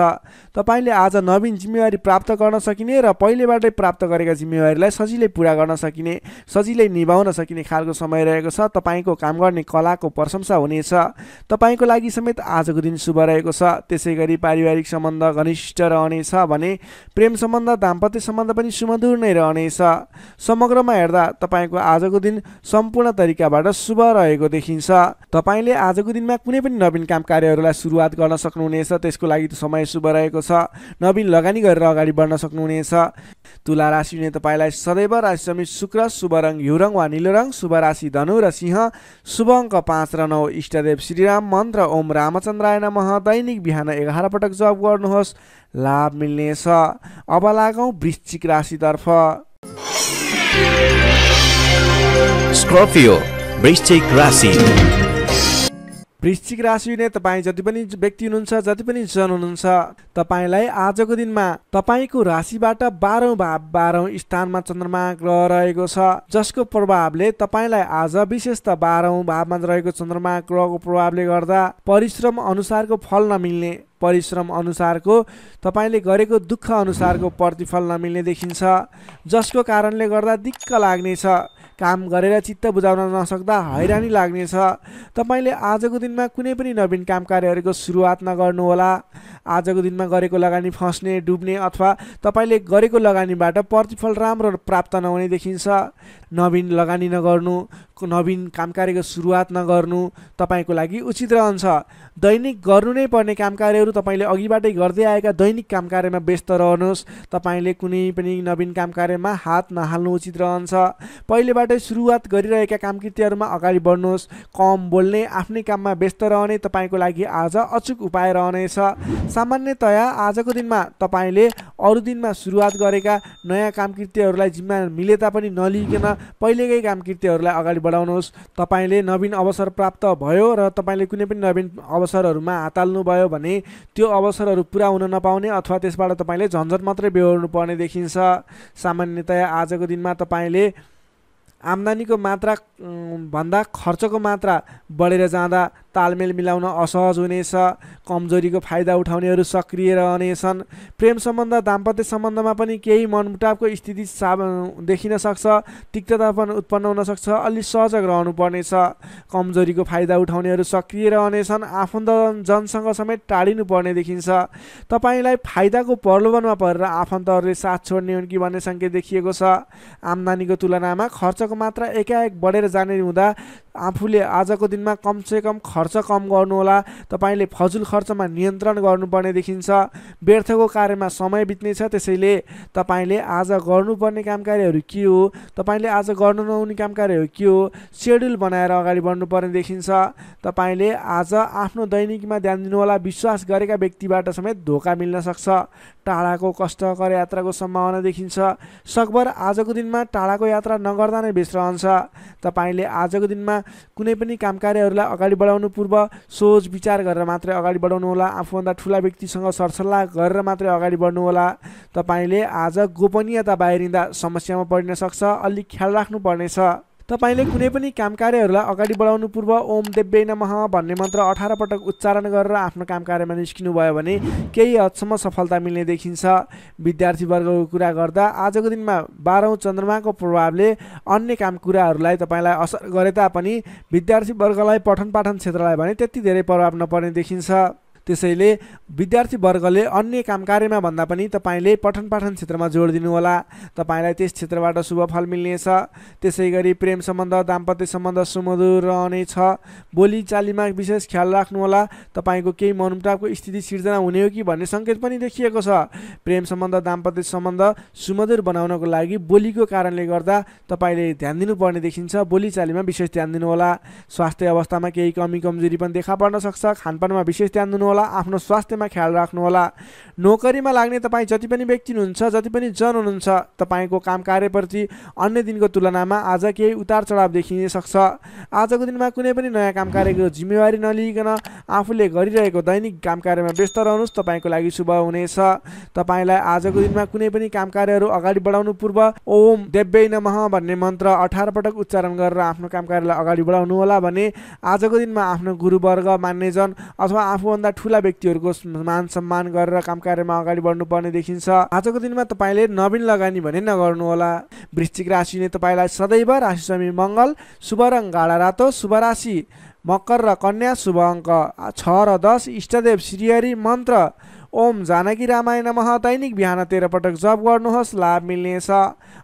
तपाईँले आज नवीन जिम्मेवारी प्राप्त गर्न सकिने र पहिलेबाटै प्राप्त गरेका जिम्मेवारीलाई सजिलै पुरा गर्न सकिने सजिलै निभाउन सकिने खालको समय रहेको छ तपाईँको काम गर्ने कलाको प्रशंसा हुनेछ छ तपाईँको लागि समेत आजको दिन शुभ रहेको छ त्यसै गरी पारिवारिक सम्बन्ध घनिष्ठ रहनेछ भने प्रेम सम्बन्ध दाम्पत्य सम्बन्ध पनि सुमधुर नै रहनेछ समग्रमा हेर्दा तपाईँको आजको दिन सम्पूर्ण तरिकाबाट शुभ रहेको देखिन्छ तपाईँले आजको दिनमा कुनै पनि नवीन काम कार्यहरूलाई सुरुवात गर्न सक्नुहुनेछ त्यसको लागि समय शुभ रहेको छ नवीन लगानी गरेर अगाडि बढ्न सक्नुहुनेछ तुला राशि तपाईँलाई सदैव राशि समेत शुक्र शुभ रङ हिउरङ वा निलो रङ शुभ राशि धनु र सिंह शुभ अङ्क पाँच र नौ इष्ट गुरुदेव श्रीराम मन्त्र ओम रामचन्द्राय नमः दैनिक बिहान एघार पटक जप गर्नुहोस् लाभ मिल्नेछ अब लागौँ वृश्चिक राशितर्फ स्कर्पियो वृश्चिक राशि वृश्चिक राशि हुने तपाईँ जति पनि व्यक्ति हुनुहुन्छ जति पनि जन हुनुहुन्छ तपाईँलाई आजको दिनमा तपाईँको राशिबाट बाह्रौँ भाव बाह्रौँ स्थानमा चन्द्रमा ग्रह रहेको छ जसको प्रभावले तपाईँलाई आज विशेष त बाह्रौँ भावमा रहेको चन्द्रमा ग्रहको प्रभावले गर्दा परिश्रम अनुसारको फल नमिल्ने परिश्रम अनुसारको तपाईँले गरेको दुःख अनुसारको प्रतिफल नमिल्ने देखिन्छ जसको कारणले गर्दा दिक्क लाग्नेछ काम गरेर चित्त बुझाउन नसक्दा हैरानी लाग्नेछ तपाईँले आजको दिनमा कुनै पनि नवीन काम कार्यहरूको सुरुवात नगर्नुहोला आजको दिनमा गरेको लगानी फस्ने डुब्ने अथवा तपाईँले गरेको लगानीबाट प्रतिफल राम्रो प्राप्त नहुने देखिन्छ नवीन लगानी नगर्नु नवीन कार्यको सुरुवात नगर्नु तपाईँको लागि उचित रहन्छ दैनिक गर्नु नै पर्ने कार्यहरू तपाईँले अघिबाटै गर्दै आएका दैनिक कार्यमा व्यस्त रहनुहोस् तपाईँले कुनै पनि नवीन कार्यमा हात नहाल्नु उचित रहन्छ पहिलेबाटै सुरुवात गरिरहेका कामकृतिहरूमा अगाडि बढ्नुहोस् कम बोल्ने आफ्नै काममा व्यस्त रहने तपाईँको लागि आज अचुक उपाय रहनेछ सामान्यतया आजको दिनमा तपाईँले अरू दिनमा सुरुवात गरेका नयाँ कामकृतिहरूलाई जिम्मा मिले तापनि नलिकन पहिलेकै कामकृतिहरूलाई अगाडि बढाउनुहोस् तपाईँले नवीन अवसर प्राप्त भयो र तपाईँले कुनै पनि नवीन अवसरहरूमा हात हाल्नुभयो भने त्यो अवसरहरू पुरा हुन नपाउने अथवा त्यसबाट तपाईँले झन्झट मात्रै बेहोर्नु पर्ने देखिन्छ सामान्यतया आजको दिनमा तपाईँले आम्दानीको मात्रा भन्दा खर्चको मात्रा बढेर जाँदा तालमेल मिलाउन असहज हुनेछ कमजोरीको फाइदा उठाउनेहरू सक्रिय रहनेछन् प्रेम सम्बन्ध दाम्पत्य सम्बन्धमा पनि केही मनमुटावको स्थिति सा देखिन सक्छ तिक्तता पनि उत्पन्न हुनसक्छ अलि सजग रहनुपर्नेछ कमजोरीको फाइदा उठाउनेहरू सक्रिय रहनेछन् आफन्त जनसँग समेत पर्ने देखिन्छ तपाईँलाई फाइदाको प्रलोभनमा परेर आफन्तहरूले साथ छोड्ने हुन् कि भन्ने सङ्केत देखिएको छ आम्दानीको तुलनामा खर्चको मात्रा एकाएक बढेर जाने हुँदा आफूले आजको दिनमा कमसेकम खर्च कम गर्नुहोला तपाईँले फजुल खर्चमा नियन्त्रण गर्नुपर्ने देखिन्छ व्यर्थको कार्यमा समय बित्नेछ त्यसैले तपाईँले आज गर्नुपर्ने काम कार्यहरू के हो तपाईँले आज गर्नु नहुने काम कार्यहरू के हो सेड्युल बनाएर अगाडि बढ्नुपर्ने देखिन्छ तपाईँले आज आफ्नो दैनिकमा ध्यान दिनुहोला विश्वास गरेका व्यक्तिबाट समेत धोका मिल्न सक्छ टाढाको कष्टकर यात्राको सम्भावना देखिन्छ सकभर आजको दिनमा टाढाको यात्रा नगर्दा नै बेस रहन्छ तपाईँले आजको दिनमा कुनै पनि काम कार्यहरूलाई अगाडि बढाउनु पूर्व सोच विचार गरेर मात्रै अगाडि बढाउनुहोला आफूभन्दा ठुला व्यक्तिसँग सरसल्लाह गरेर मात्रै अगाडि बढ्नुहोला तपाईँले आज गोपनीयता बाहिरिँदा समस्यामा पर्न सक्छ अलिक ख्याल राख्नुपर्नेछ तपाईँले कुनै पनि काम कार्यहरूलाई अगाडि बढाउनु पूर्व ओम देव्य नमः भन्ने मन्त्र अठार पटक उच्चारण गरेर आफ्नो काम कार्यमा निस्किनुभयो भने केही हदसम्म सफलता मिल्ने देखिन्छ विद्यार्थीवर्गको कुरा गर्दा आजको दिनमा बाह्रौँ चन्द्रमाको प्रभावले अन्य काम कुराहरूलाई तपाईँलाई असर गरे तापनि विद्यार्थीवर्गलाई पठन पाठन क्षेत्रलाई भने त्यति धेरै प्रभाव नपर्ने देखिन्छ त्यसैले विद्यार्थीवर्गले अन्य काम कार्यमा भन्दा पनि तपाईँले पठन पाठन क्षेत्रमा जोड दिनुहोला तपाईँलाई त्यस क्षेत्रबाट शुभफल मिल्नेछ त्यसै गरी प्रेम सम्बन्ध दाम्पत्य सम्बन्ध सुमधुर रहनेछ बोलीचालीमा विशेष ख्याल राख्नुहोला तपाईँको केही मनमुटावको स्थिति सिर्जना हुने हो कि भन्ने सङ्केत पनि देखिएको छ प्रेम सम्बन्ध दाम्पत्य सम्बन्ध सुमधुर बनाउनको लागि बोलीको कारणले गर्दा तपाईँले ध्यान दिनुपर्ने देखिन्छ बोलीचालीमा विशेष ध्यान दिनुहोला स्वास्थ्य अवस्थामा केही कमी कमजोरी पनि देखा पर्न सक्छ खानपानमा विशेष ध्यान दिनुहोला गर्नुहोला आफ्नो स्वास्थ्यमा ख्याल राख्नुहोला नोकरीमा लाग्ने तपाईँ जति पनि व्यक्ति हुनुहुन्छ जति पनि जन हुनुहुन्छ तपाईँको काम कार्यप्रति अन्य दिनको तुलनामा आज केही उतार चढाव देखिन सक्छ आजको दिनमा कुनै पनि नयाँ काम कार्यको जिम्मेवारी नलिइकन आफूले गरिरहेको दैनिक काम कार्यमा व्यस्त रहनुहोस् तपाईँको लागि शुभ हुनेछ तपाईँलाई आजको दिनमा कुनै पनि काम कार्यहरू अगाडि बढाउनु पूर्व ओम देव्यै नमः भन्ने मन्त्र अठार पटक उच्चारण गरेर आफ्नो काम कार्यलाई अगाडि होला भने आजको दिनमा आफ्नो गुरुवर्ग मान्नेजन अथवा आफूभन्दा ठुला व्यक्तिहरूको मान सम्मान गरेर काम कार्यमा अगाडि बढ्नुपर्ने देखिन्छ आजको दिनमा तपाईँले नवीन लगानी भने नगर्नुहोला वृश्चिक राशिले तपाईँलाई सदैव राशि स्वामी मङ्गल शुभ रङ गाडा रातो शुभ राशि मकर र कन्या शुभ अङ्क छ र दस इष्टदेव श्रीहरी मन्त्र ओम जानकी रामायण नमः दैनिक बिहान तेह्र पटक जप गर्नुहोस् लाभ मिल्नेछ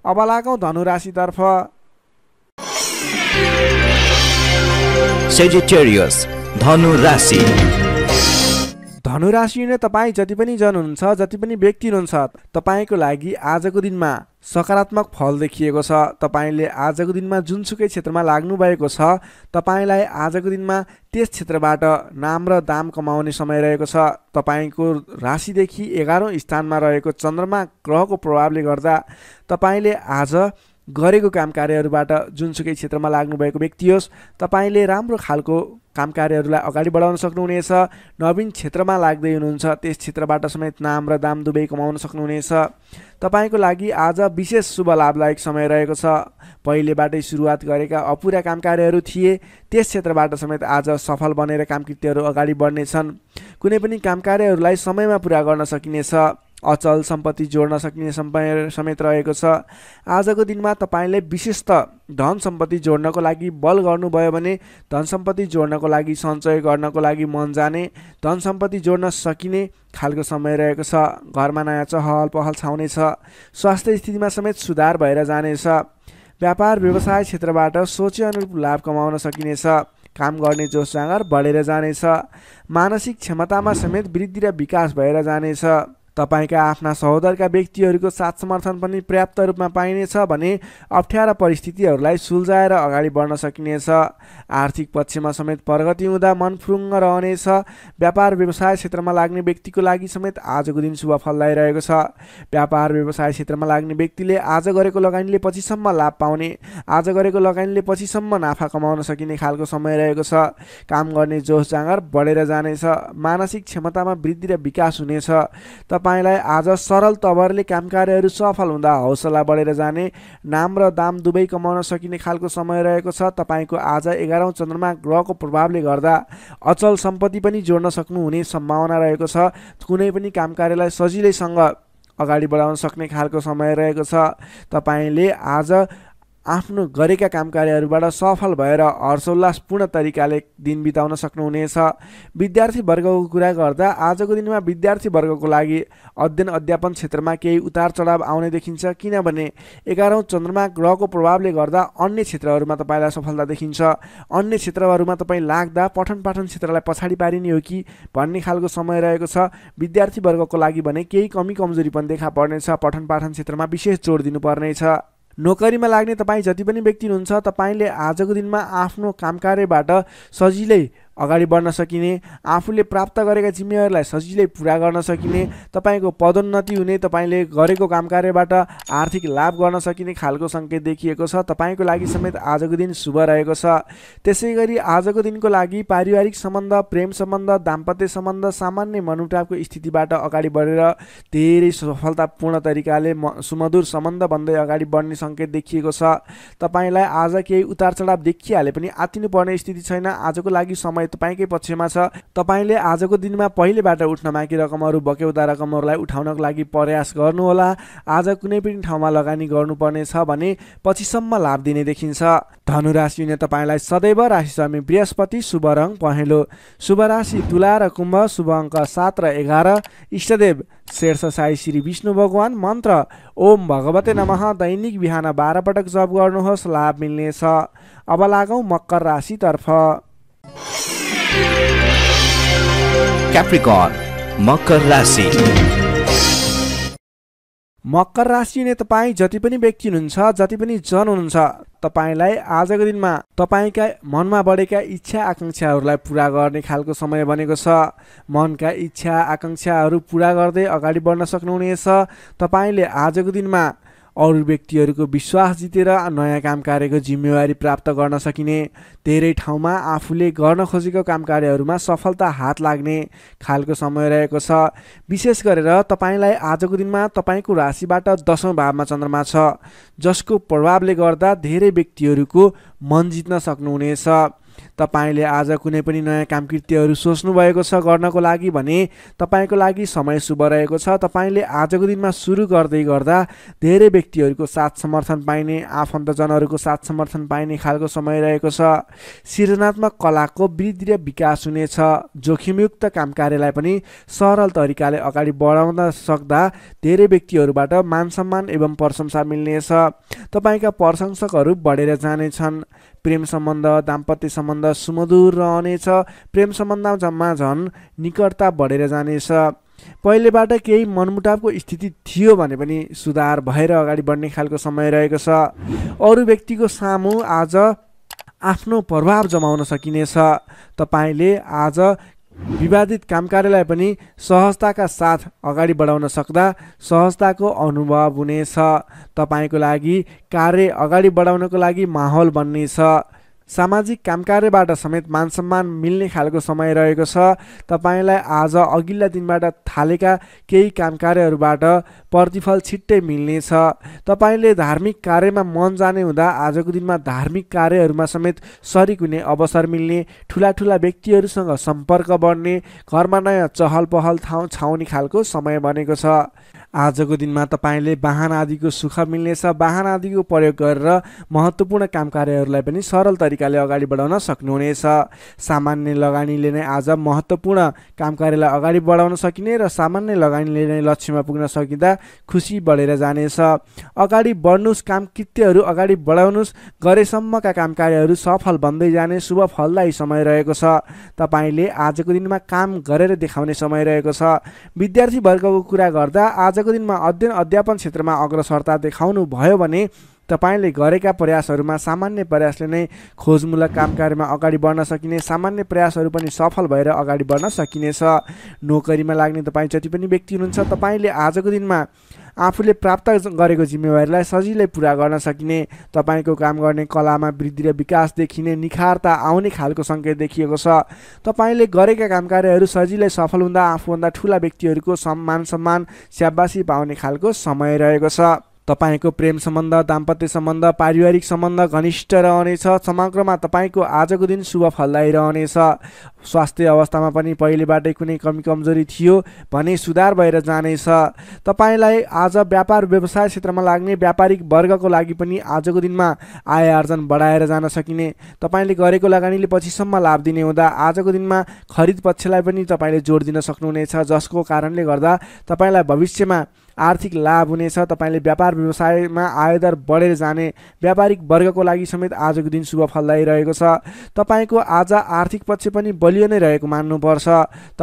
अब लागौँ धनुराशितर्फ सेजिटेरियस धनु राशि धनुराशि नै तपाईँ जति पनि जन हुनुहुन्छ जति पनि व्यक्ति हुनुहुन्छ तपाईँको लागि आजको दिनमा सकारात्मक फल देखिएको छ तपाईँले आजको दिनमा जुनसुकै क्षेत्रमा लाग्नुभएको छ तपाईँलाई आजको दिनमा त्यस क्षेत्रबाट नाम र दाम कमाउने समय रहेको छ तपाईँको राशिदेखि एघारौँ स्थानमा रहेको चन्द्रमा ग्रहको प्रभावले गर्दा तपाईँले आज गरेको काम कार्यहरूबाट जुनसुकै क्षेत्रमा लाग्नुभएको व्यक्ति होस् तपाईँले राम्रो खालको काम कार्यहरूलाई अगाडि बढाउन सक्नुहुनेछ नवीन क्षेत्रमा लाग्दै हुनुहुन्छ त्यस क्षेत्रबाट समेत नाम र दाम दुवै कमाउन सक्नुहुनेछ तपाईँको लागि आज विशेष शुभ लाभदायक समय रहेको छ पहिलेबाटै सुरुवात गरेका अपुरा काम कार्यहरू थिए त्यस क्षेत्रबाट समेत आज सफल बनेर कामकृत्यहरू अगाडि बढ्नेछन् कुनै पनि काम कार्यहरूलाई समयमा पुरा गर्न सकिनेछ अचल सम्पत्ति जोड्न सकिने समय समेत रहेको छ आजको दिनमा तपाईँले विशेषत धन सम्पत्ति जोड्नको लागि बल गर्नुभयो भने धन सम्पत्ति जोड्नको लागि सञ्चय गर्नको लागि मन जाने धन सम्पत्ति जोड्न सकिने खालको समय रहेको छ घरमा नयाँ चहल पहल छाउनेछ स्वास्थ्य स्थितिमा समेत सुधार भएर जानेछ व्यापार व्यवसाय क्षेत्रबाट सोचे अनुरूप लाभ कमाउन सकिनेछ काम गर्ने जोस जाँगर बढेर जानेछ मानसिक क्षमतामा समेत वृद्धि र विकास भएर जानेछ तपाईँका आफ्ना सहोदरका व्यक्तिहरूको साथ समर्थन पनि पर्याप्त रूपमा पाइनेछ भने अप्ठ्यारा परिस्थितिहरूलाई सुल्झाएर अगाडि बढ्न सकिनेछ आर्थिक पक्षमा समेत प्रगति हुँदा मनफुरुङ्ग रहनेछ व्यापार व्यवसाय क्षेत्रमा लाग्ने व्यक्तिको लागि समेत आजको दिन शुभ फल ल्याइरहेको छ व्यापार व्यवसाय क्षेत्रमा लाग्ने व्यक्तिले आज गरेको लगानीले पछिसम्म लाभ पाउने आज गरेको लगानीले पछिसम्म नाफा कमाउन सकिने खालको समय रहेको छ काम गर्ने जोस जाँगर बढेर जानेछ मानसिक क्षमतामा वृद्धि र विकास हुनेछ तपाईँ तपाईँलाई आज सरल तवरले काम कार्यहरू सफल हुँदा हौसला बढेर जाने नाम र दाम दुवै कमाउन सकिने खालको समय रहेको छ तपाईँको आज एघारौँ चन्द्रमा ग्रहको प्रभावले गर्दा अचल सम्पत्ति पनि जोड्न सक्नुहुने सम्भावना रहेको छ कुनै पनि काम कार्यलाई सजिलैसँग अगाडि बढाउन सक्ने खालको समय रहेको छ तपाईँले आज आफ्नो गरेका काम कार्यहरूबाट सफल भएर हर्षोल्लासपूर्ण तरिकाले दिन बिताउन सक्नुहुनेछ विद्यार्थीवर्गको कुरा गर्दा आजको दिनमा विद्यार्थीवर्गको लागि अध्ययन अध्यापन क्षेत्रमा केही उतार चढाव आउने देखिन्छ किनभने एघारौँ चन्द्रमा ग्रहको प्रभावले गर्दा अन्य क्षेत्रहरूमा तपाईँलाई सफलता देखिन्छ अन्य क्षेत्रहरूमा तपाईँ लाग्दा पठन पाठन क्षेत्रलाई पछाडि पारिने हो कि भन्ने खालको समय रहेको छ विद्यार्थीवर्गको लागि भने केही कमी कमजोरी पनि देखा पर्नेछ पठन पाठन क्षेत्रमा विशेष जोड दिनुपर्नेछ नोकरीमा लाग्ने तपाईँ जति पनि व्यक्ति हुनुहुन्छ तपाईँले आजको दिनमा आफ्नो काम कार्यबाट सजिलै अगाडि बढ्न सकिने आफूले प्राप्त गरेका जिम्मेवारीलाई सजिलै पुरा गर्न सकिने तपाईँको पदोन्नति हुने तपाईँले गरेको काम कार्यबाट आर्थिक लाभ गर्न सकिने खालको सङ्केत देखिएको छ तपाईँको लागि समेत आजको दिन शुभ रहेको छ त्यसै गरी आजको दिनको लागि पारिवारिक सम्बन्ध प्रेम सम्बन्ध दाम्पत्य सम्बन्ध सामान्य मनुटापको स्थितिबाट अगाडि बढेर धेरै सफलतापूर्ण तरिकाले म सुमधुर सम्बन्ध भन्दै अगाडि बढ्ने सङ्केत देखिएको छ तपाईँलाई आज केही उतार चढाव देखिहाले पनि पर्ने स्थिति छैन आजको लागि समय तपाईँकै पक्षमा छ तपाईँले आजको दिनमा पहिलेबाट उठ्न बाँकी रकमहरू बकेउदा रकमहरूलाई उठाउनको लागि प्रयास गर्नुहोला आज कुनै पनि ठाउँमा लगानी गर्नुपर्ने छ भने पछिसम्म लाभ दिने देखिन्छ धनु राशि हुने तपाईँलाई सदैव राशि स्वामी बृहस्पति शुभ रङ पहेँलो शुभ राशि तुला र कुम्भ शुभ अङ्क सात र एघार इष्टदेव शेर्ष साई श्री विष्णु भगवान् मन्त्र ओम भगवते नमः दैनिक बिहान बाह्र पटक जप गर्नुहोस् लाभ मिल्नेछ अब लागौँ मकर राशितर्फ क्याप्रिकन मकर राशि मकर राशि नै तपाईँ जति पनि व्यक्ति हुनुहुन्छ जति पनि जन हुनुहुन्छ तपाईँलाई आजको दिनमा तपाईँका मनमा बढेका इच्छा आकाङ्क्षाहरूलाई पुरा गर्ने खालको समय बनेको छ मनका इच्छा आकाङ्क्षाहरू पुरा गर्दै अगाडि बढ्न सक्नुहुनेछ तपाईँले आजको दिनमा अरू व्यक्तिहरूको विश्वास जितेर नयाँ काम कार्यको जिम्मेवारी प्राप्त गर्न सकिने धेरै ठाउँमा आफूले गर्न खोजेको काम कार्यहरूमा सफलता हात लाग्ने खालको समय रहेको छ विशेष गरेर तपाईँलाई आजको दिनमा तपाईँको राशिबाट दसौँ भावमा चन्द्रमा छ जसको प्रभावले गर्दा धेरै व्यक्तिहरूको मन जित्न सक्नुहुनेछ तपाईँले आज कुनै पनि नयाँ काम सोच्नु सोच्नुभएको छ गर्नको लागि भने तपाईँको लागि समय शुभ रहेको छ तपाईँले आजको दिनमा सुरु गर्दै गर्दा धेरै व्यक्तिहरूको साथ समर्थन पाइने आफन्तजनहरूको साथ समर्थन पाइने खालको समय रहेको छ सृजनात्मक कलाको वृद्धि र विकास हुनेछ जोखिमयुक्त काम कार्यलाई पनि सरल तरिकाले अगाडि बढाउन सक्दा धेरै व्यक्तिहरूबाट मान सम्मान एवं प्रशंसा मिल्नेछ तपाईँका प्रशंसकहरू बढेर जानेछन् प्रेम सम्बन्ध दाम्पत्य सम्बन्ध सुमधुर रहनेछ प्रेम सम्बन्धमा जम्मा झन् निकटता बढेर जानेछ पहिलेबाट केही मनमुटावको स्थिति थियो भने पनि सुधार भएर अगाडि बढ्ने खालको समय रहेको छ अरू व्यक्तिको सामु आज आफ्नो प्रभाव जमाउन सकिनेछ तपाईँले आज विवादित कामकारीलाई पनि सहजताका साथ अगाडि बढाउन सक्दा सहजताको अनुभव हुनेछ तपाईँको लागि कार्य अगाडि बढाउनको लागि माहौल बन्नेछ सामाजिक कामकार्यबाट समेत मान सम्मान मिल्ने खालको समय रहेको छ तपाईँलाई आज अघिल्ला दिनबाट थालेका केही कामकार्यहरूबाट प्रतिफल छिट्टै मिल्नेछ तपाईँले धार्मिक कार्यमा मन जाने हुँदा आजको दिनमा धार्मिक कार्यहरूमा समेत सरिक हुने अवसर मिल्ने ठुला ठुला व्यक्तिहरूसँग सम्पर्क बढ्ने घरमा नयाँ चहल पहल ठाउँ छाउने खालको समय बनेको छ आजको दिनमा तपाईँले वाहन आदिको सुख मिल्नेछ वाहन आदिको प्रयोग गरेर महत्त्वपूर्ण काम कार्यहरूलाई पनि सरल तरिकाले अगाडि बढाउन सक्नुहुनेछ सामान्य लगानीले नै आज महत्त्वपूर्ण काम कार्यलाई अगाडि बढाउन सकिने र सामान्य लगानीले नै लक्ष्यमा पुग्न सकिँदा खुसी बढेर जानेछ अगाडि बढ्नुहोस् काम कृत्यहरू अगाडि बढाउनुहोस् गरेसम्मका काम कार्यहरू सफल बन्दै जाने शुभ फलदायी समय रहेको छ तपाईँले आजको दिनमा काम गरेर देखाउने समय रहेको छ विद्यार्थीवर्गको कुरा गर्दा आज आजको दिनमा अध्ययन अध्यापन क्षेत्रमा अग्रसरता देखाउनु भयो भने तपाईँले गरेका प्रयासहरूमा सामान्य प्रयासले नै खोजमूलक काम कार्यमा अगाडि बढ्न सकिने सामान्य प्रयासहरू पनि सफल भएर अगाडि बढ्न सकिनेछ नोकरीमा लाग्ने तपाईँ जति पनि व्यक्ति हुनुहुन्छ तपाईँले आजको दिनमा आफूले प्राप्त गरेको जिम्मेवारीलाई सजिलै पुरा गर्न सकिने तपाईँको काम गर्ने कलामा वृद्धि र विकास देखिने निखारता आउने खालको सङ्केत देखिएको छ तपाईँले गरेका काम कार्यहरू सजिलै सफल हुँदा आफूभन्दा ठुला व्यक्तिहरूको सम्मान सम्मान स्याबासी पाउने खालको समय रहेको छ तपाईँको प्रेम सम्बन्ध दाम्पत्य सम्बन्ध पारिवारिक सम्बन्ध घनिष्ठ रहनेछ समग्रमा तपाईँको आजको दिन शुभ फलदायी रहनेछ स्वास्थ्य अवस्थामा पनि पहिलेबाटै कुनै कमी कमजोरी थियो भने सुधार भएर जानेछ तपाईँलाई आज व्यापार व्यवसाय क्षेत्रमा लाग्ने व्यापारिक वर्गको लागि पनि आजको दिनमा आय आर्जन बढाएर जान सकिने तपाईँले गरेको लगानीले पछिसम्म लाभ दिने हुँदा आजको दिनमा खरिद पक्षलाई पनि तपाईँले जोड दिन सक्नुहुनेछ जसको कारणले गर्दा तपाईँलाई भविष्यमा आर्थिक लाभ हुनेछ तपाईँले व्यापार व्यवसायमा आयदर बढेर जाने व्यापारिक वर्गको लागि समेत आजको दिन शुभ फलदायी रहेको छ तपाईँको आज आर्थिक पक्ष पनि बलियो नै रहेको मान्नुपर्छ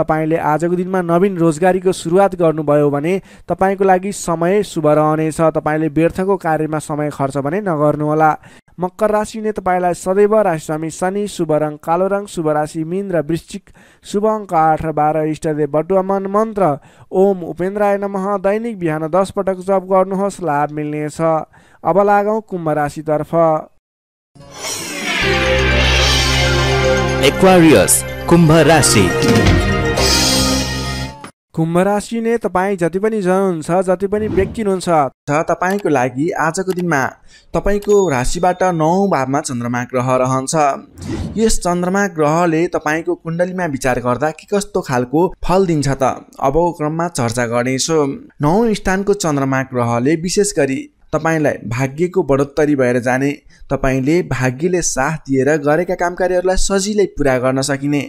तपाईँले आजको दिनमा नवीन रोजगारीको सुरुवात गर्नुभयो भने तपाईँको लागि समय शुभ रहनेछ तपाईँले व्यर्थको कार्यमा समय खर्च भने नगर्नुहोला मकर राशि नै तपाईँलाई सदैव राशिस्वामी शनि शुभ रङ कालो रङ शुभ राशि मिन र वृश्चिक शुभ अङ्क आठ र बाह्र इष्टदेव बटुवा मन मन्त्र ओम उपेन्द्राय नमः दैनिक बिहान दस पटक जप गर्नुहोस् लाभ मिल्नेछ अब लागौँ कुम्भ राशितर्फ एक्वारियस कुम्भ राशि कुम्भ राशि नै तपाईँ जति पनि जन हुनुहुन्छ जति पनि व्यक्ति हुनुहुन्छ तपाईँको लागि आजको दिनमा तपाईँको राशिबाट नौ भावमा चन्द्रमा ग्रह रहन्छ यस चन्द्रमा ग्रहले तपाईँको कुण्डलीमा विचार गर्दा के कस्तो खालको फल दिन्छ त अबको क्रममा चर्चा गर्नेछु नौ स्थानको चन्द्रमा ग्रहले विशेष गरी तपाईँलाई भाग्यको बढोत्तरी भएर जाने तपाईँले भाग्यले साथ दिएर गरेका काम कार्यहरूलाई सजिलै पुरा गर्न सकिने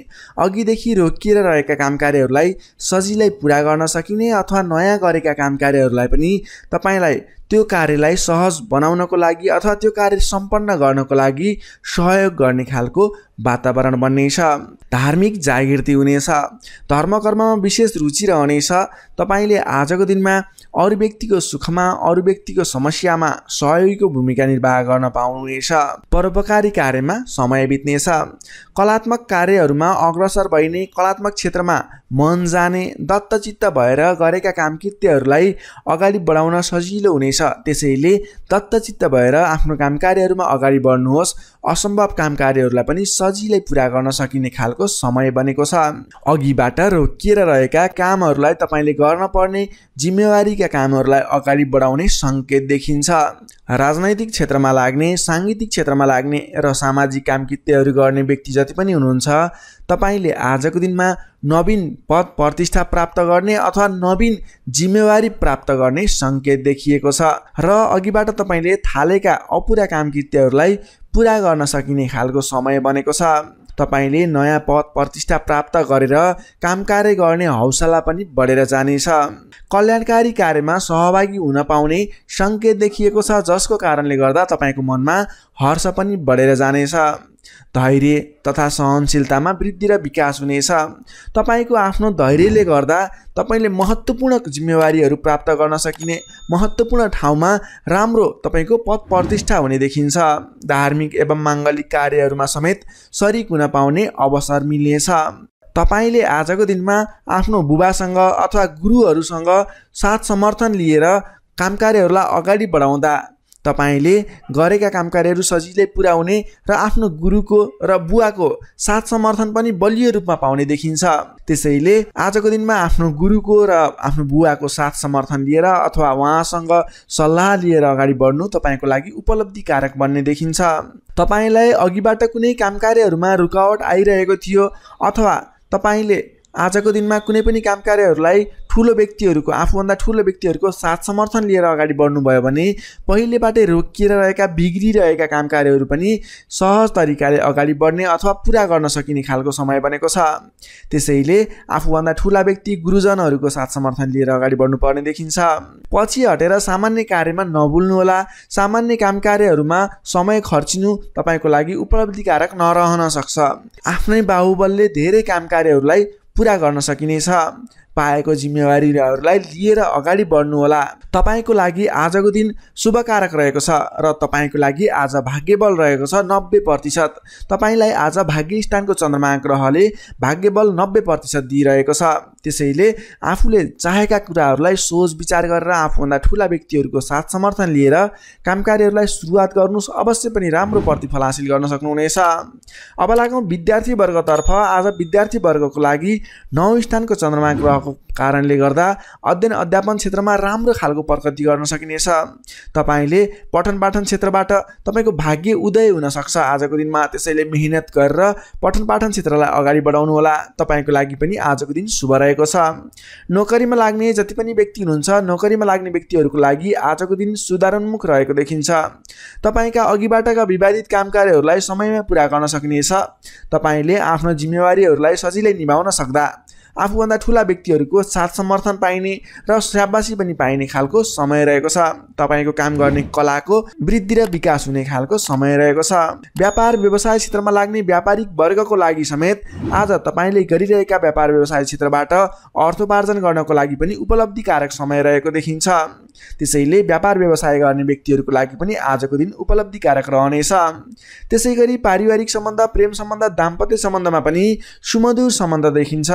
अघिदेखि रोकिएर रहेका काम कार्यहरूलाई सजिलै पुरा गर्न सकिने अथवा नयाँ गरेका काम कार्यहरूलाई पनि तपाईँलाई त्यो कार्यलाई सहज बनाउनको लागि अथवा त्यो कार्य सम्पन्न गर्नको लागि सहयोग गर्ने खालको वातावरण बन्नेछ धार्मिक जागृति हुनेछ धर्म कर्ममा विशेष रुचि रहनेछ तपाईँले आजको दिनमा अरू व्यक्तिको सुखमा अरू व्यक्तिको समस्यामा सहयोगीको भूमिका निर्वाह गर्न पाउनुहुनेछ परोपकारी कार्यमा समय बित्नेछ कलात्मक कार्यहरूमा अग्रसर भइने कलात्मक क्षेत्रमा मन जाने दत्तचित्त भएर गरेका काम अगाडि बढाउन सजिलो हुनेछ हुँदैछ त्यसैले दत्तचित्त भएर आफ्नो काम कार्यहरूमा अगाडि बढ्नुहोस् असम्भव काम कार्यहरूलाई पनि सजिलै पुरा गर्न सकिने खालको समय बनेको छ अघिबाट रोकिएर रहेका कामहरूलाई तपाईँले गर्न पर्ने जिम्मेवारीका कामहरूलाई अगाडि बढाउने सङ्केत देखिन्छ राजनैतिक क्षेत्रमा लाग्ने साङ्गीतिक क्षेत्रमा लाग्ने र सामाजिक कामकृत्यहरू गर्ने व्यक्ति जति पनि हुनुहुन्छ तपाईँले आजको दिनमा नवीन पद प्रतिष्ठा प्राप्त गर्ने अथवा नवीन जिम्मेवारी प्राप्त गर्ने सङ्केत देखिएको छ र अघिबाट तपाईँले थालेका अपुरा काम कृत्यहरूलाई पुरा गर्न सकिने खालको समय बनेको छ तपाईँले नयाँ पद प्रतिष्ठा प्राप्त गरेर काम कार्य गर्ने हौसला पनि बढेर जानेछ कल्याणकारी कार्यमा सहभागी हुन पाउने सङ्केत देखिएको छ जसको कारणले गर्दा तपाईँको मनमा हर्ष पनि बढेर जानेछ धैर्य तथा सहनशीलतामा वृद्धि र विकास हुनेछ तपाईँको आफ्नो धैर्यले गर्दा तपाईँले महत्त्वपूर्ण जिम्मेवारीहरू प्राप्त गर्न सकिने महत्त्वपूर्ण ठाउँमा राम्रो तपाईँको पद प्रतिष्ठा हुने देखिन्छ धार्मिक एवं माङ्गलिक कार्यहरूमा समेत सरिक हुन पाउने अवसर मिल्नेछ तपाईँले आजको दिनमा आफ्नो बुबासँग अथवा गुरुहरूसँग साथ समर्थन लिएर काम कार्यहरूलाई अगाडि बढाउँदा तपाईँले गरेका काम कार्यहरू सजिलै पुर्याउने र आफ्नो गुरुको र बुवाको साथ समर्थन पनि बलियो रूपमा पाउने देखिन्छ त्यसैले आजको दिनमा आफ्नो गुरुको र आफ्नो बुवाको साथ समर्थन लिएर अथवा उहाँसँग सल्लाह लिएर अगाडि बढ्नु तपाईँको लागि उपलब्धिकारक बन्ने देखिन्छ तपाईँलाई अघिबाट कुनै काम कार्यहरूमा रुकावट आइरहेको थियो अथवा तपाईँले आजको दिनमा कुनै पनि काम कार्यहरूलाई ठुलो व्यक्तिहरूको आफूभन्दा ठुलो व्यक्तिहरूको साथ समर्थन लिएर अगाडि बढ्नुभयो भने पहिलेबाटै रोकिएर रहेका बिग्रिरहेका काम कार्यहरू पनि सहज तरिकाले अगाडि बढ्ने अथवा पुरा गर्न सकिने खालको समय बनेको छ त्यसैले आफूभन्दा ठुला व्यक्ति गुरुजनहरूको साथ समर्थन लिएर अगाडि बढ्नुपर्ने देखिन्छ पछि हटेर सामान्य कार्यमा नबुल्नुहोला सामान्य काम कार्यहरूमा समय खर्चिनु तपाईँको लागि उपलब्धिकारक नरहन सक्छ आफ्नै बाहुबलले धेरै काम कार्यहरूलाई पुरा गर्न सकिनेछ पाएको जिम्मेवारीहरूलाई लिएर अगाडि बढ्नुहोला तपाईँको लागि आजको दिन शुभकारक रहेको छ र तपाईँको लागि आज भाग्यबल रहेको छ नब्बे प्रतिशत तपाईँलाई आज भाग्य स्थानको चन्द्रमा ग्रहले भाग्यबल नब्बे प्रतिशत दिइरहेको छ त्यसैले आफूले चाहेका कुराहरूलाई सोच विचार गरेर आफूभन्दा ठुला व्यक्तिहरूको साथ समर्थन लिएर काम कार्यहरूलाई सुरुवात गर्नुहोस् अवश्य पनि राम्रो प्रतिफल हासिल गर्न सक्नुहुनेछ अब लागौँ विद्यार्थीवर्गतर्फ आज विद्यार्थी वर्गको लागि नौ स्थानको चन्द्रमा ग्रहको कारणले गर्दा अध्ययन अध्यापन क्षेत्रमा राम्रो खालको प्रगति गर्न सकिनेछ तपाईँले पठन पाठन क्षेत्रबाट तपाईँको भाग्य उदय हुनसक्छ आजको दिनमा त्यसैले मिहिनेत गरेर पठन पाठन क्षेत्रलाई अगाडि बढाउनुहोला तपाईँको लागि पनि आजको दिन शुभ रहेको भएको छ नोकरीमा लाग्ने जति पनि व्यक्ति हुनुहुन्छ नोकरीमा लाग्ने व्यक्तिहरूको लागि आजको दिन सुधारोन्मुख रहेको देखिन्छ तपाईँका अघिबाटका विवादित काम कार्यहरूलाई समयमा पुरा गर्न सकिनेछ तपाईँले आफ्नो जिम्मेवारीहरूलाई सजिलै निभाउन सक्दा आफूभन्दा ठुला व्यक्तिहरूको साथ समर्थन पाइने र स्याबासी पनि पाइने खालको समय रहेको छ तपाईँको काम गर्ने कलाको वृद्धि र विकास हुने खालको समय रहेको छ व्यापार व्यवसाय क्षेत्रमा लाग्ने व्यापारिक वर्गको लागि समेत आज तपाईँले गरिरहेका व्यापार व्यवसाय क्षेत्रबाट अर्थोपार्जन गर्नको लागि पनि उपलब्धिकारक समय रहेको देखिन्छ त्यसैले व्यापार व्यवसाय गर्ने व्यक्तिहरूको लागि पनि आजको दिन उपलब्धिकारक रहनेछ त्यसै गरी पारिवारिक सम्बन्ध प्रेम सम्बन्ध दाम्पत्य सम्बन्धमा पनि सुमधुर सम्बन्ध देखिन्छ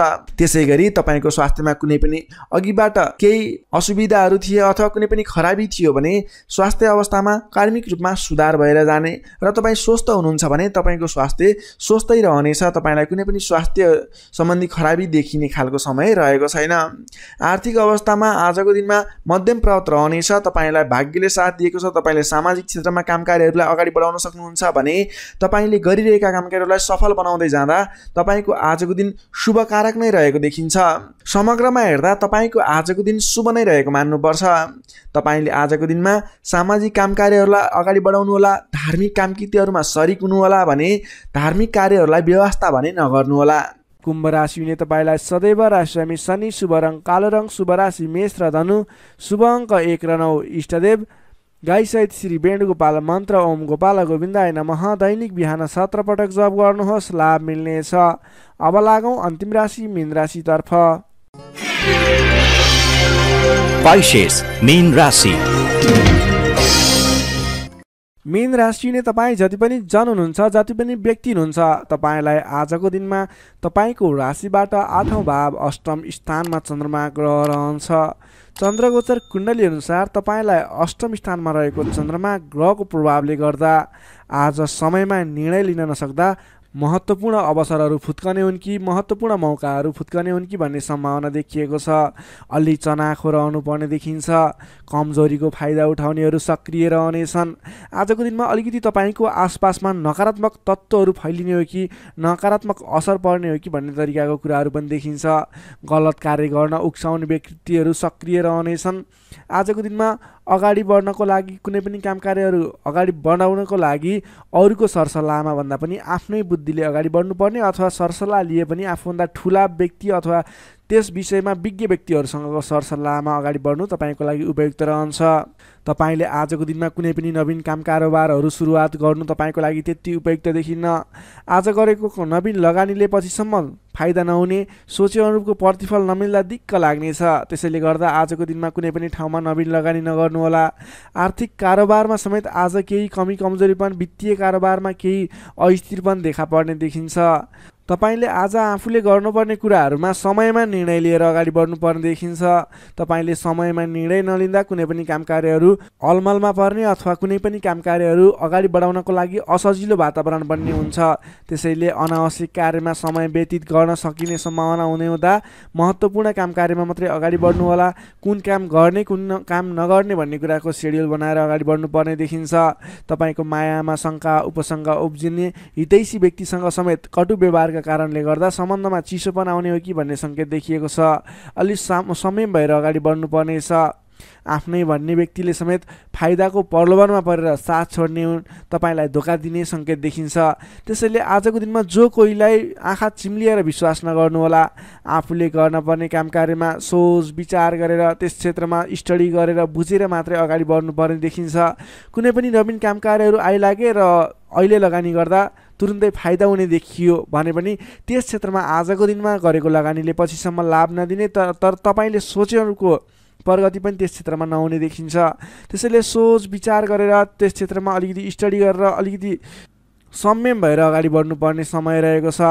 त्यसै गरी तपाईँको स्वास्थ्यमा कुनै पनि अघिबाट केही असुविधाहरू थिए अथवा कुनै पनि खराबी थियो भने स्वास्थ्य अवस्थामा कार्मिक रूपमा सुधार भएर जाने र तपाईँ स्वस्थ हुनुहुन्छ भने तपाईँको स्वास्थ्य स्वस्थै रहनेछ तपाईँलाई कुनै पनि स्वास्थ्य सम्बन्धी खराबी देखिने खालको समय रहेको छैन आर्थिक अवस्थामा आजको दिनमा मध्यम प्राप्त रहनेछ तपाईँलाई भाग्यले साथ दिएको छ तपाईँले सामाजिक क्षेत्रमा काम कार्यहरूलाई अगाडि बढाउन सक्नुहुन्छ भने तपाईँले गरिरहेका काम कार्यहरूलाई सफल बनाउँदै जाँदा तपाईँको आजको दिन शुभकारक नै रहेको देखिन्छ समग्रमा हेर्दा तपाईँको आजको दिन शुभ नै रहेको मान्नुपर्छ तपाईँले आजको दिनमा सामाजिक काम कार्यहरूलाई अगाडि बढाउनुहोला धार्मिक कामकृतिहरूमा सरिक हुनुहोला भने धार्मिक कार्यहरूलाई व्यवस्था भने नगर्नुहोला कुम्भ राशिले तपाईँलाई सदैव राशिमी शनि शुभ रङ कालो रङ शुभ राशि मेष र धनु शुभ अङ्क एक र नौ इष्टदेव गाई सहित श्री वेणुगोपाल मन्त्र ओम गोपाल गोविन्दाय नमः दैनिक बिहान सत्र पटक जप गर्नुहोस् लाभ मिल्नेछ अब लागौँ अन्तिम राशि मीन राशितर्फ मीन राशि मेन राशि नै तपाईँ जति पनि जन हुनुहुन्छ जति पनि व्यक्ति हुनुहुन्छ तपाईँलाई आजको दिनमा तपाईँको राशिबाट आठौँ भाव अष्टम स्थानमा चन्द्रमा ग्रह रहन्छ चन्द्रगोचर कुण्डली अनुसार तपाईँलाई अष्टम स्थानमा रहेको चन्द्रमा ग्रहको प्रभावले गर्दा आज समयमा निर्णय लिन नसक्दा महत्त्वपूर्ण अवसरहरू फुत्कने हुन् कि महत्त्वपूर्ण मौकाहरू फुत्कने हुन् कि भन्ने सम्भावना देखिएको छ अलि चनाखो रहनु पर्ने देखिन्छ कमजोरीको फाइदा उठाउनेहरू सक्रिय रहनेछन् आजको दिनमा अलिकति तपाईँको आसपासमा नकारात्मक तत्त्वहरू फैलिने हो कि नकारात्मक असर पर्ने हो कि भन्ने तरिकाको कुराहरू पनि देखिन्छ गलत कार्य गर्न उक्साउने व्यक्तिहरू सक्रिय रहनेछन् आजको दिनमा अगाडि बढ्नको लागि कुनै पनि काम कार्यहरू अगाडि बढाउनको लागि अरूको सरसल्लाहमा भन्दा पनि आफ्नै बुद्धिले अगाडि बढ्नुपर्ने अथवा सरसल्लाह लिए पनि आफूभन्दा ठुला व्यक्ति अथवा त्यस विषयमा विज्ञ व्यक्तिहरूसँगको सरसल्लाहमा अगाडि बढ्नु तपाईँको लागि उपयुक्त रहन्छ तपाईँले आजको दिनमा कुनै पनि नवीन काम कारोबारहरू सुरुवात गर्नु तपाईँको लागि त्यति उपयुक्त देखिन्न आज गरेको नवीन लगानीले पछिसम्म फाइदा नहुने सोचे अनुरूपको प्रतिफल नमिल्दा दिक्क लाग्नेछ त्यसैले गर्दा आजको दिनमा कुनै पनि ठाउँमा नवीन लगानी नगर्नुहोला आर्थिक कारोबारमा समेत आज केही कमी कमजोरीपन वित्तीय कारोबारमा केही अस्थिरपन देखा पर्ने देखिन्छ तपाईँले आज आफूले गर्नुपर्ने कुराहरूमा समयमा निर्णय लिएर अगाडि बढ्नुपर्ने देखिन्छ तपाईँले समयमा निर्णय नलिँदा कुनै पनि काम कार्यहरू अलमलमा पर्ने अथवा कुनै पनि काम कार्यहरू अगाडि बढाउनको लागि असजिलो वातावरण बन्ने हुन्छ त्यसैले अनावश्यक कार्यमा समय व्यतीत गर्न सकिने सम्भावना हुने हुँदा महत्त्वपूर्ण काम कार्यमा मात्रै अगाडि बढ्नुहोला कुन काम गर्ने कुन काम नगर्ने भन्ने कुराको सेड्युल बनाएर अगाडि बढ्नुपर्ने देखिन्छ तपाईँको मायामा शङ्का उपशङ्का उब्जिने हितैसी व्यक्तिसँग समेत कटु व्यवहार कारणले गर्दा सम्बन्धमा चिसो पनि आउने हो कि भन्ने सङ्केत देखिएको छ अलि साम संयम भएर अगाडि बढ्नुपर्नेछ आफ्नै भन्ने व्यक्तिले समेत फाइदाको प्रलोभनमा परेर साथ छोड्ने हुन् तपाईँलाई धोका दिने सङ्केत देखिन्छ त्यसैले आजको दिनमा जो कोहीलाई आँखा चिम्लिएर विश्वास नगर्नुहोला आफूले गर्न पर्ने काम कार्यमा सोच विचार गरेर त्यस क्षेत्रमा स्टडी गरेर बुझेर मात्रै अगाडि बढ्नुपर्ने देखिन्छ कुनै पनि नवीन काम कार्यहरू आइलागे र अहिले लगानी गर्दा तुरुन्तै फाइदा हुने देखियो भने पनि त्यस क्षेत्रमा आजको दिनमा गरेको लगानीले पछिसम्म लाभ नदिने तर तर तपाईँले सोचेहरूको प्रगति पनि त्यस क्षेत्रमा नहुने देखिन्छ त्यसैले सोच विचार गरेर त्यस क्षेत्रमा अलिकति स्टडी गरेर अलिकति संयम भएर अगाडि बढ्नुपर्ने समय रहेको छ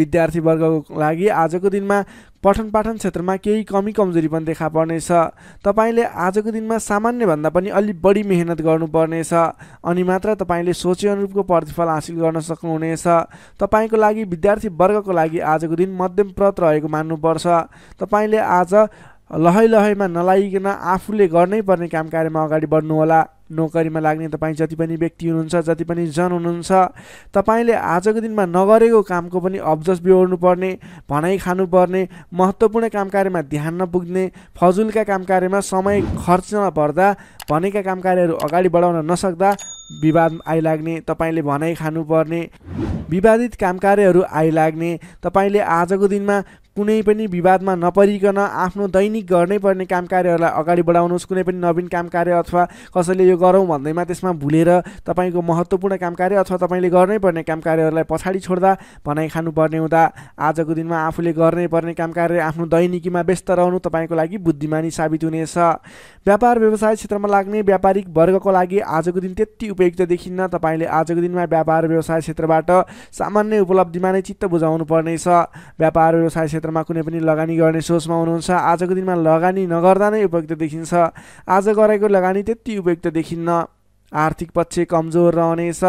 विद्यार्थीवर्गको लागि आजको दिनमा पठन पाठन क्षेत्रमा केही कमी कमजोरी पनि देखा पर्नेछ तपाईँले आजको दिनमा सामान्यभन्दा पनि अलिक बढी मेहनत गर्नुपर्नेछ अनि मात्र तपाईँले सोचे अनुरूपको प्रतिफल हासिल गर्न सक्नुहुनेछ तपाईँको लागि विद्यार्थीवर्गको लागि आजको दिन मध्यमप्रत रहेको मान्नुपर्छ तपाईँले आज लहै लहैमा नलाइकन आफूले गर्नै पर्ने काम कार्यमा अगाडि बढ्नुहोला नोकरीमा लाग्ने तपाईँ जति पनि व्यक्ति हुनुहुन्छ जति पनि जन हुनुहुन्छ तपाईँले आजको दिनमा नगरेको कामको पनि अब्जस बिहोर्नुपर्ने भनाइ खानुपर्ने महत्त्वपूर्ण काम कार्यमा ध्यान नपुग्ने फजुलका काम कार्यमा समय खर्च नपर्दा भनेका काम कार्यहरू अगाडि बढाउन नसक्दा विवाद आइलाग्ने तपाईँले भनाइ खानुपर्ने विवादित काम कार्यहरू आइलाग्ने तपाईँले आजको दिनमा कुनै पनि विवादमा नपरिकन आफ्नो दैनिक गर्नै पर्ने काम कार्यहरूलाई अगाडि बढाउनुहोस् कुनै पनि नवीन काम कार्य अथवा कसैले यो गरौँ भन्दैमा त्यसमा भुलेर तपाईँको महत्त्वपूर्ण काम कार्य अथवा तपाईँले गर्नै पर्ने काम कार्यहरूलाई पछाडि छोड्दा भनाइ खानुपर्ने हुँदा आजको दिनमा आफूले गर्नै पर्ने काम कार्य आफ्नो दैनिकीमा व्यस्त रहनु तपाईँको लागि बुद्धिमानी साबित हुनेछ व्यापार व्यवसाय क्षेत्रमा लाग्ने व्यापारिक वर्गको लागि आजको दिन त्यति उपयुक्त देखिन्न तपाईँले आजको दिनमा व्यापार व्यवसाय क्षेत्रबाट सामान्य उपलब्धिमा नै चित्त बुझाउनु पर्नेछ व्यापार व्यवसाय क्षेत्रमा कुनै पनि लगानी गर्ने सोचमा हुनुहुन्छ आजको दिनमा लगानी नगर्दा नै उपयुक्त देखिन्छ आज गरेको लगानी त्यति उपयुक्त देखिन्न आर्थिक पक्ष कमजोर रहनेछ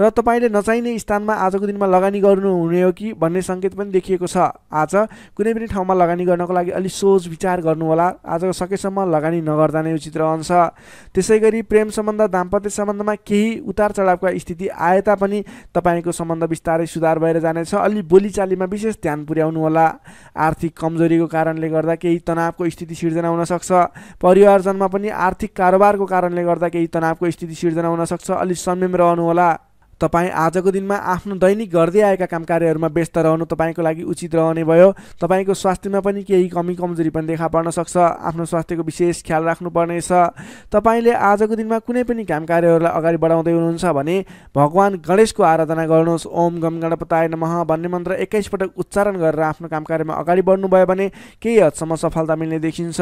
र तपाईँले नचाहिने स्थानमा आजको दिनमा लगानी गर्नुहुने हो कि भन्ने सङ्केत पनि देखिएको छ आज कुनै पनि ठाउँमा लगानी गर्नको लागि अलिक सोच विचार गर्नुहोला आज सकेसम्म लगानी नगर्दा नै उचित रहन्छ त्यसै गरी प्रेम सम्बन्ध दाम्पत्य सम्बन्धमा केही उतार चढावका स्थिति आए तापनि तपाईँको सम्बन्ध बिस्तारै सुधार भएर जानेछ अलि बोलीचालीमा विशेष ध्यान पुर्याउनुहोला आर्थिक कमजोरीको कारणले गर्दा केही तनावको स्थिति सिर्जना हुनसक्छ परिवारजनमा पनि आर्थिक कारोबारको कारणले गर्दा केही तनावको स्थिति सिर्जना हुनसक्छ अलिक संयम रहनुहोला तपाईँ आजको दिनमा आफ्नो दैनिक गर्दै आएका काम कार्यहरूमा व्यस्त रहनु तपाईँको लागि उचित रहने भयो तपाईँको स्वास्थ्यमा पनि केही कमी कमजोरी पनि देखा पर्न सक्छ आफ्नो स्वास्थ्यको विशेष ख्याल राख्नुपर्नेछ तपाईँले आजको दिनमा कुनै पनि काम कार्यहरूलाई अगाडि बढाउँदै हुनुहुन्छ भने भगवान् गणेशको आराधना गर्नुहोस् ओम गम गणपताय नमः भन्ने मन्त्र पटक उच्चारण गरेर आफ्नो काम कार्यमा अगाडि बढ्नुभयो भने केही हदसम्म सफलता मिल्ने देखिन्छ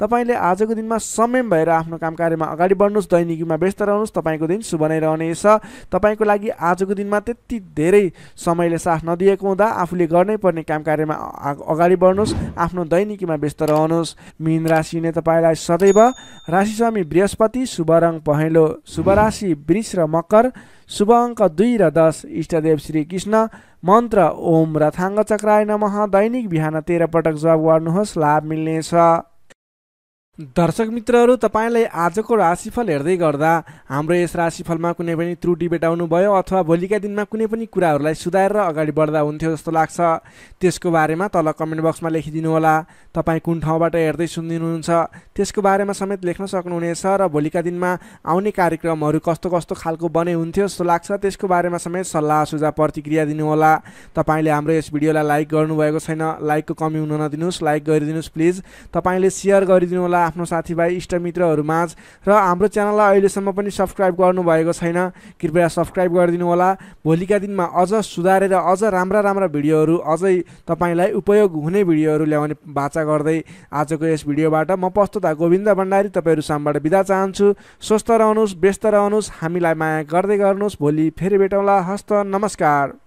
तपाईँले आजको दिनमा समय भएर आफ्नो काम कार्यमा अगाडि बढ्नुहोस् दैनिकीमा व्यस्त रहनुहोस् तपाईँको दिन शुभ नै रहनेछ तपाईँको लागि लागि आजको दिनमा त्यति धेरै समयले साथ नदिएको हुँदा आफूले गर्नै पर्ने काम कार्यमा अगाडि बढ्नुहोस् आफ्नो दैनिकीमा व्यस्त रहनुहोस् मिन राशि नै तपाईँलाई सदैव राशिस्वामी बृहस्पति शुभ रङ पहेँलो शुभ राशि वृष र मकर शुभ अङ्क दुई र दस इष्टदेव श्री कृष्ण मन्त्र ओम रथाङ्ग चक्राय नमः दैनिक बिहान तेह्र पटक जप गर्नुहोस् लाभ मिल्नेछ दर्शक मित्रहरू तपाईँलाई आजको राशिफल हेर्दै गर्दा हाम्रो यस राशिफलमा कुनै पनि त्रुटि भेटाउनु भयो अथवा भोलिका दिनमा कुनै पनि कुराहरूलाई सुधारेर अगाडि बढ्दा हुन्थ्यो जस्तो लाग्छ त्यसको बारेमा तल कमेन्ट बक्समा लेखिदिनु होला तपाईँ कुन ठाउँबाट हेर्दै सुनिदिनुहुन्छ त्यसको बारेमा समेत लेख्न सक्नुहुनेछ र भोलिका दिनमा आउने कार्यक्रमहरू कस्तो कस्तो खालको बने हुन्थ्यो जस्तो लाग्छ त्यसको बारेमा समेत सल्लाह सुझाव प्रतिक्रिया दिनुहोला तपाईँले हाम्रो यस भिडियोलाई लाइक गर्नुभएको छैन लाइकको कमी हुन नदिनुहोस् लाइक गरिदिनुहोस् प्लिज तपाईँले सेयर गरिदिनु होला आफ्नो साथीभाइ माझ र हाम्रो च्यानललाई अहिलेसम्म पनि सब्सक्राइब गर्नुभएको छैन कृपया सब्सक्राइब गरिदिनु होला भोलिका दिनमा अझ सुधारेर अझ राम्रा राम्रा भिडियोहरू अझै तपाईँलाई उपयोग हुने भिडियोहरू ल्याउने बाचा गर्दै आजको यस भिडियोबाट म पस्तुता गोविन्द भण्डारी तपाईँहरू सामबाट बिदा चाहन्छु स्वस्थ रहनुहोस् व्यस्त रहनुहोस् हामीलाई माया गर्दै गर्नुहोस् भोलि फेरि भेटौँला हस्त नमस्कार